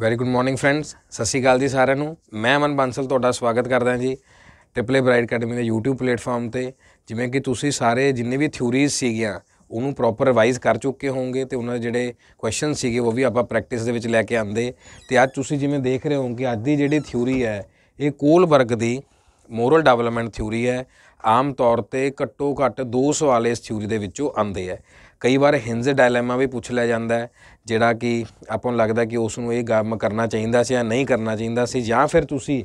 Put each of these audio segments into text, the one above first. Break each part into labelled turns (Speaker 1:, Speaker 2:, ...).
Speaker 1: Very good morning friends ਸਤਿ ਸ਼੍ਰੀ ਅਕਾਲ ਜੀ ਸਾਰਿਆਂ ਨੂੰ ਮੈਂ ਮਨ ਬੰਸਲ ਤੁਹਾਡਾ ਸਵਾਗਤ ਕਰਦਾ ਹਾਂ ਜੀ ਟ੍ਰਿਪਲੇ ਬ੍ਰਾਈਟ ਅਕੈਡਮੀ ਦੇ YouTube ਪਲੇਟਫਾਰਮ ਤੇ ਜਿਵੇਂ ਕਿ ਤੁਸੀਂ ਸਾਰੇ ਜਿੰਨੇ ਵੀ ਥਿਊਰੀਜ਼ ਸੀਗੀਆਂ ਉਹਨੂੰ ਪ੍ਰੋਪਰ ਰਿਵਾਈਜ਼ ਕਰ ਚੁੱਕੇ ਹੋਵੋਗੇ ਤੇ ਉਹਨਾਂ ਦੇ ਜਿਹੜੇ ਕੁਐਸਚਨ ਸੀਗੇ ਉਹ ਵੀ ਆਪਾਂ ਪ੍ਰੈਕਟਿਸ ਦੇ ਵਿੱਚ ਲੈ ਕੇ ਆਂਦੇ ਤੇ ਅੱਜ ਤੁਸੀਂ ਜਿਵੇਂ ਦੇਖ ਰਹੇ ਹੋ ਕਿ ਅੱਜ ਦੀ ਜਿਹੜੀ ਥਿਊਰੀ ਹੈ ਇਹ ਕੋਲ ਵਰਗ ਦੀ ਮੋਰਲ ਡਿਵੈਲਪਮੈਂਟ ਥਿਊਰੀ ਹੈ ਆਮ ਤੌਰ ਤੇ ਘੱਟੋ ਘੱਟ ਦੋ ਸਵਾਲ ਇਸ ਥਿਊਰੀ ਦੇ ਵਿੱਚੋਂ ਆਂਦੇ ਆ ਕਈ ਵਾਰ ਹਿੰਜ ਡਾਇਲੇਮਾ ਵੀ ਪੁੱਛ ਲਿਆ ਜਾਂਦਾ ਹੈ ਜਿਹੜਾ ਕਿ ਆਪਾਂ ਨੂੰ ਲੱਗਦਾ ਕਿ ਉਸ ਨੂੰ ਇਹ ਗੱਲ ਕਰਨਾ ਚਾਹੀਦਾ ਸੀ ਜਾਂ ਨਹੀਂ ਕਰਨਾ ਚਾਹੀਦਾ ਸੀ ਜਾਂ ਫਿਰ ਤੁਸੀਂ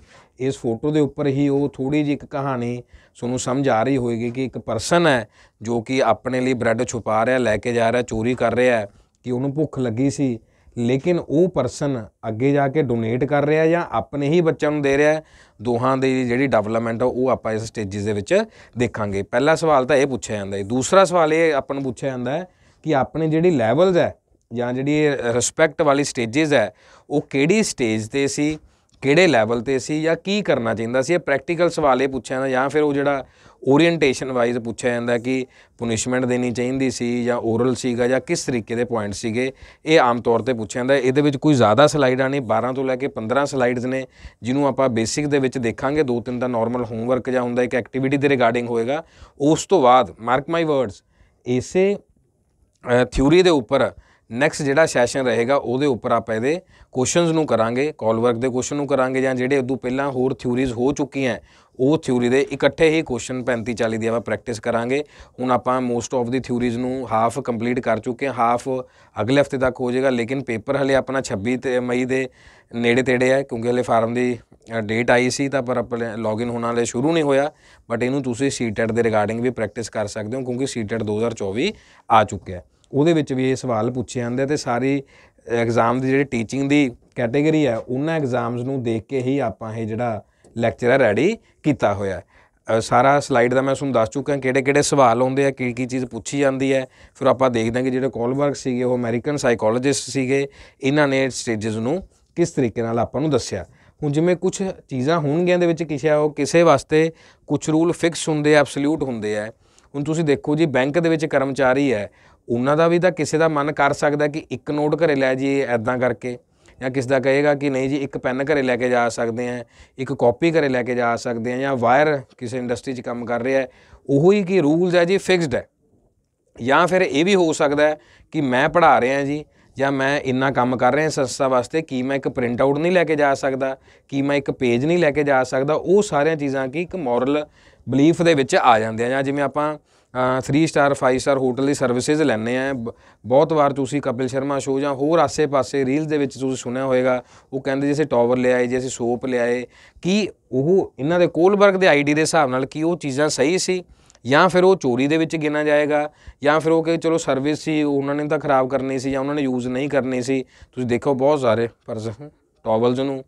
Speaker 1: ਇਸ ਫੋਟੋ ਦੇ ਉੱਪਰ ਹੀ ਉਹ ਥੋੜੀ ਜਿਹੀ ਇੱਕ ਕਹਾਣੀ ਤੁਹਾਨੂੰ ਸਮਝ ਆ ਰਹੀ ਹੋਵੇਗੀ ਕਿ ਇੱਕ ਪਰਸਨ ਹੈ ਜੋ ਕਿ ਆਪਣੇ ਲਈ ਬ੍ਰੈਡ ਛੁਪਾ ਰਿਹਾ ਲੈ ਕੇ ਜਾ ਰਿਹਾ ਚੋਰੀ ਕਰ ਰਿਹਾ ਹੈ ਕਿ ਉਹਨੂੰ ਭੁੱਖ ਲੱਗੀ ਸੀ ਲੇਕਿਨ ਉਹ ਪਰਸਨ ਅੱਗੇ ਜਾ ਕੇ ਡੋਨੇਟ ਕਰ ਰਿਹਾ ਜਾਂ ਆਪਣੇ ਹੀ ਬੱਚਿਆਂ ਨੂੰ ਦੇ ਰਿਹਾ ਦੋਹਾਂ ਦੀ ਜਿਹੜੀ ਡਵੈਲਪਮੈਂਟ ਉਹ ਆਪਾਂ ਇਸ ਸਟੇਜਸ ਦੇ ਵਿੱਚ ਦੇਖਾਂਗੇ ਪਹਿਲਾ ਸਵਾਲ ਤਾਂ ਇਹ ਪੁੱਛਿਆ ਜਾਂਦਾ ਹੈ ਦੂਸਰਾ ਸਵਾਲ ਇਹ ਆਪਾਂ ਨੂੰ ਪੁੱਛਿਆ ਜਾਂਦਾ ਹੈ ਕਿ ਆਪਣੇ ਜਿਹੜੀ ਲੈਵਲਸ ਹੈ ਜਾਂ ਜਿਹੜੀ ਰਿਸਪੈਕਟ ਵਾਲੀ ਸਟੇਜਿਸ ਹੈ ਉਹ ਕਿਹੜੀ ਸਟੇਜ ਤੇ ਸੀ ਕਿਹੜੇ ਲੈਵਲ ਤੇ ਸੀ ਜਾਂ ਕੀ ਕਰਨਾ ਚਾਹੀਦਾ ਸੀ ਇਹ ਪ੍ਰੈਕਟੀਕਲ ਸਵਾਲ ਇਹ ਪੁੱਛਿਆ ਜਾਂਦਾ ਜਾਂ ਫਿਰ ਉਹ ਜਿਹੜਾ ਓਰੀਐਂਟੇਸ਼ਨ ਵਾਈਜ਼ ਪੁੱਛਿਆ ਜਾਂਦਾ ਕਿ ਪੁਨਿਸ਼ਮੈਂਟ ਦੇਣੀ ਚਾਹੀਦੀ ਸੀ ਜਾਂ ਓਰਲ ਸੀਗਾ ਜਾਂ ਕਿਸ ਤਰੀਕੇ ਦੇ ਪੁਆਇੰਟ ਸੀਗੇ ਇਹ ਆਮ ਤੌਰ ਤੇ ਪੁੱਛਿਆ ਜਾਂਦਾ ਇਹਦੇ ਵਿੱਚ ਕੋਈ ਜ਼ਿਆਦਾ ਸਲਾਈਡਾਂ ਨਹੀਂ 12 ਤੋਂ ਲੈ ਕੇ 15 ਸਲਾਈਡਸ ਨੇ ਜਿਹਨੂੰ ਆਪਾਂ ਬੇਸਿਕ ਦੇ ਵਿੱਚ ਦੇਖਾਂਗੇ ਦੋ ਤਿੰਨ ਦਾ ਨਾਰਮਲ ਹੋਮਵਰਕ ਜਾਂ ਹੁੰਦਾ ਇੱਕ ਐਕਟੀਵਿਟੀ ਦੇ ਰਿਗਾਰਡਿੰਗ ਹੋਏਗਾ ਉਸ ਤੋਂ ਬਾਅਦ ਮਾਰਕ ਮਾਈ ਵਰਡਸ ਇਸੇ ਥਿਊਰੀ ਦੇ ਉੱਪਰ ਨੈਕਸਟ ਜਿਹੜਾ ਸੈਸ਼ਨ ਰਹੇਗਾ ਉਹਦੇ ਉੱਪਰ ਆਪਾਂ ਇਹਦੇ ਕੁਐਸਚਨਸ ਨੂੰ ਕਰਾਂਗੇ ਕਾਲ ਵਰਕ ਦੇ ਕੁਐਸਚਨ ਨੂੰ ਕਰਾਂਗੇ ਜਾਂ ਜਿਹੜੇ ਉਦੋਂ ਪਹਿਲਾਂ ਹੋਰ ਥਿਊਰੀਜ਼ ਹੋ ਚੁੱਕੀਆਂ ਉਹ ਥਿਊਰੀ ਦੇ ਇਕੱਠੇ ਹੀ ਕੁਐਸਚਨ 35 40 ਦੀ ਆਪਾਂ ਪ੍ਰੈਕਟਿਸ ਕਰਾਂਗੇ ਹੁਣ ਆਪਾਂ ਮੋਸਟ ਆਫ ਦੀ ਥਿਊਰੀਜ਼ ਨੂੰ ਹਾਫ ਕੰਪਲੀਟ ਕਰ ਚੁੱਕੇ ਹਾਂ ਹਾਫ ਅਗਲੇ ਹਫਤੇ ਤੱਕ ਹੋ ਜਾਏਗਾ ਲੇਕਿਨ ਪੇਪਰ ਹਲੇ ਆਪਣਾ 26 ਮਈ ਦੇ ਨੇੜੇ ਤੇੜੇ ਹੈ ਕਿਉਂਕਿ ਹਲੇ ਫਾਰਮ ਦੀ ਡੇਟ ਆਈ ਸੀ ਤਾਂ ਪਰ ਆਪਣੇ ਲੌਗਇਨ ਹੋਣਾ ਵਾਲੇ ਸ਼ੁਰੂ ਨਹੀਂ ਹੋਇਆ ਬਟ ਇਹਨੂੰ ਤੁਸੀਂ ਸੀਟੈਟ e ਦੇ ਰਿਗਾਰਡਿੰਗ ਵੀ ਪ੍ਰੈਕਟਿਸ ਕਰ ਸਕਦੇ ਹੋ ਕਿਉਂਕਿ ਸੀਟੈਟ e 2024 ਆ ਚੁੱਕਿਆ ਹੈ ਉਹਦੇ ਵਿੱਚ ਵੀ ਇਹ ਸਵਾਲ ਪੁੱਛੇ ਜਾਂਦੇ ਤੇ ਸਾਰੀ ਐਗਜ਼ਾਮ ਦੀ ਜਿਹੜੀ ਟੀਚਿੰਗ ਦੀ ਕੈਟਾਗਰੀ ਹੈ ਉਹਨਾਂ ਐਗਜ਼ਾਮਸ ਨੂੰ ਦੇਖ ਕੇ ਹੀ ਆਪਾਂ ਇਹ ਜਿਹੜਾ ਲੈਕਚਰ ਹੈ ਰੈਡੀ ਕੀਤਾ ਹੋਇਆ ਹੈ ਸਾਰਾ ਸਲਾਈਡ ਦਾ ਮੈਂ ਤੁਹਾਨੂੰ ਦੱਸ ਚੁੱਕਾ ਕਿਹੜੇ ਕਿਹੜੇ ਸਵਾਲ ਆਉਂਦੇ ਆ ਕੀ ਕੀ ਚੀਜ਼ ਪੁੱਛੀ ਜਾਂਦੀ ਹੈ ਫਿਰ ਆਪਾਂ ਦੇਖਦੇ ਹਾਂ ਕਿ ਜਿਹੜੇ ਕੋਲਬਰਗ ਸੀਗੇ ਉਹ ਅਮਰੀਕਨ ਸਾਈਕੋਲੋਜਿਸਟ ਸੀਗੇ ਇਹਨਾਂ ਨੇ ਸਟੇजेस ਨੂੰ ਕਿਸ ਤਰੀਕੇ ਨਾਲ ਆਪਾਂ ਨੂੰ ਦੱਸਿਆ ਹੁਣ ਜਿਵੇਂ ਕੁਝ ਚੀਜ਼ਾਂ ਹੋਣਗੀਆਂ ਦੇ ਵਿੱਚ ਕਿਸੇ ਉਹ ਕਿਸੇ ਵਾਸਤੇ ਕੁਝ ਰੂਲ ਫਿਕਸ ਹੁੰਦੇ ਐ ਐਬਸੋਲੂਟ ਹੁੰਦੇ ਐ ਹੁਣ ਤੁਸੀਂ ਦੇਖੋ ਜੀ ਬੈਂਕ ਦੇ ਵਿੱਚ ਕਰਮਚਾਰੀ ਹੈ ਉਹਨਾਂ ਦਾ ਵੀ ਤਾਂ ਕਿਸੇ ਦਾ ਮਨ ਕਰ ਸਕਦਾ ਕਿ ਇੱਕ ਨੋਟ ਘਰੇ ਲੈ ਜੀ ਐਦਾਂ ਕਰਕੇ ਜਾਂ ਕਿਸ ਦਾ ਕਹੇਗਾ ਕਿ ਨਹੀਂ ਜੀ ਇੱਕ ਪੈਨ ਘਰੇ ਲੈ ਕੇ ਜਾ ਸਕਦੇ ਆ ਇੱਕ ਕਾਪੀ ਘਰੇ ਲੈ ਕੇ ਜਾ ਸਕਦੇ ਆ ਜਾਂ ਵਾਇਰ ਕਿਸੇ ਇੰਡਸਟਰੀ 'ਚ ਕੰਮ ਕਰ ਰਿਹਾ ਉਹੋ ਹੀ ਕਿ ਰੂਲਸ ਹੈ ਜੀ ਫਿਕਸਡ ਹੈ ਜਾਂ ਫਿਰ ਇਹ ਵੀ ਹੋ ਸਕਦਾ ਹੈ ਕਿ ਮੈਂ ਪੜਾ ਰਿਹਾ ਜੀ ਜਾਂ ਮੈਂ ਇੰਨਾ ਕੰਮ ਕਰ ਰਿਹਾ ਸੰਸਥਾ ਵਾਸਤੇ ਕੀ ਮੈਂ ਇੱਕ ਪ੍ਰਿੰਟ ਆਊਟ ਨਹੀਂ ਲੈ ਕੇ ਜਾ ਸਕਦਾ ਕੀ ਮੈਂ ਇੱਕ ਪੇਜ ਨਹੀਂ ਲੈ ਕੇ ਜਾ ਸਕਦਾ ਉਹ ਸਾਰੀਆਂ ਚੀਜ਼ਾਂ ਕੀ ਇੱਕ ਮੋਰਲ ਬਲੀਫ ਦੇ ਵਿੱਚ ਆ ਜਾਂਦੇ ਆ ਜਾਂ ਜਿਵੇਂ ਆਪਾਂ 3 ਸਟਾਰ 5 ਸਟਾਰ ਹੋਟਲ ਦੀ ਸਰਵਿਸਿਜ਼ ਲੈਣੇ ਆ ਬਹੁਤ ਵਾਰ ਤੁਸੀਂ ਕਪਿਲ ਸ਼ਰਮਾ ਸ਼ੋਅ ਜਾਂ ਹੋਰ ਆਸੇ-ਪਾਸੇ ਰੀਲਸ ਦੇ ਵਿੱਚ ਤੁਸੀਂ ਸੁਣਿਆ ਹੋਵੇਗਾ ਉਹ ਕਹਿੰਦੇ ਜੇ ਅਸੀਂ ਟਾਵਰ ਲਿਆਏ ਜੇ ਅਸੀਂ ਸੋਪ ਲਿਆਏ ਕੀ ਉਹ ਇਹਨਾਂ ਦੇ ਕੋਲਬਰਗ ਦੇ ਆਈਡੀ ਦੇ ਹਿਸਾਬ ਨਾਲ ਕੀ ਉਹ ਚੀਜ਼ਾਂ ਸਹੀ ਸੀ ਜਾਂ ਫਿਰ ਉਹ ਚੋਰੀ ਦੇ ਵਿੱਚ ਗਿਣਾ ਜਾਏਗਾ ਜਾਂ ਫਿਰ ਉਹ ਕਿ ਚਲੋ ਸਰਵਿਸ ਸੀ ਉਹਨਾਂ ਨੇ ਤਾਂ ਖਰਾਬ ਕਰਨੀ ਸੀ ਜਾਂ ਉਹਨਾਂ ਨੇ ਯੂਜ਼ ਨਹੀਂ ਕਰਨੀ ਸੀ ਤੁਸੀਂ ਦੇਖੋ ਬਹੁਤ ਸਾਰੇ ਪਰਸ ਟਾਵਲਜ਼ ਨੂੰ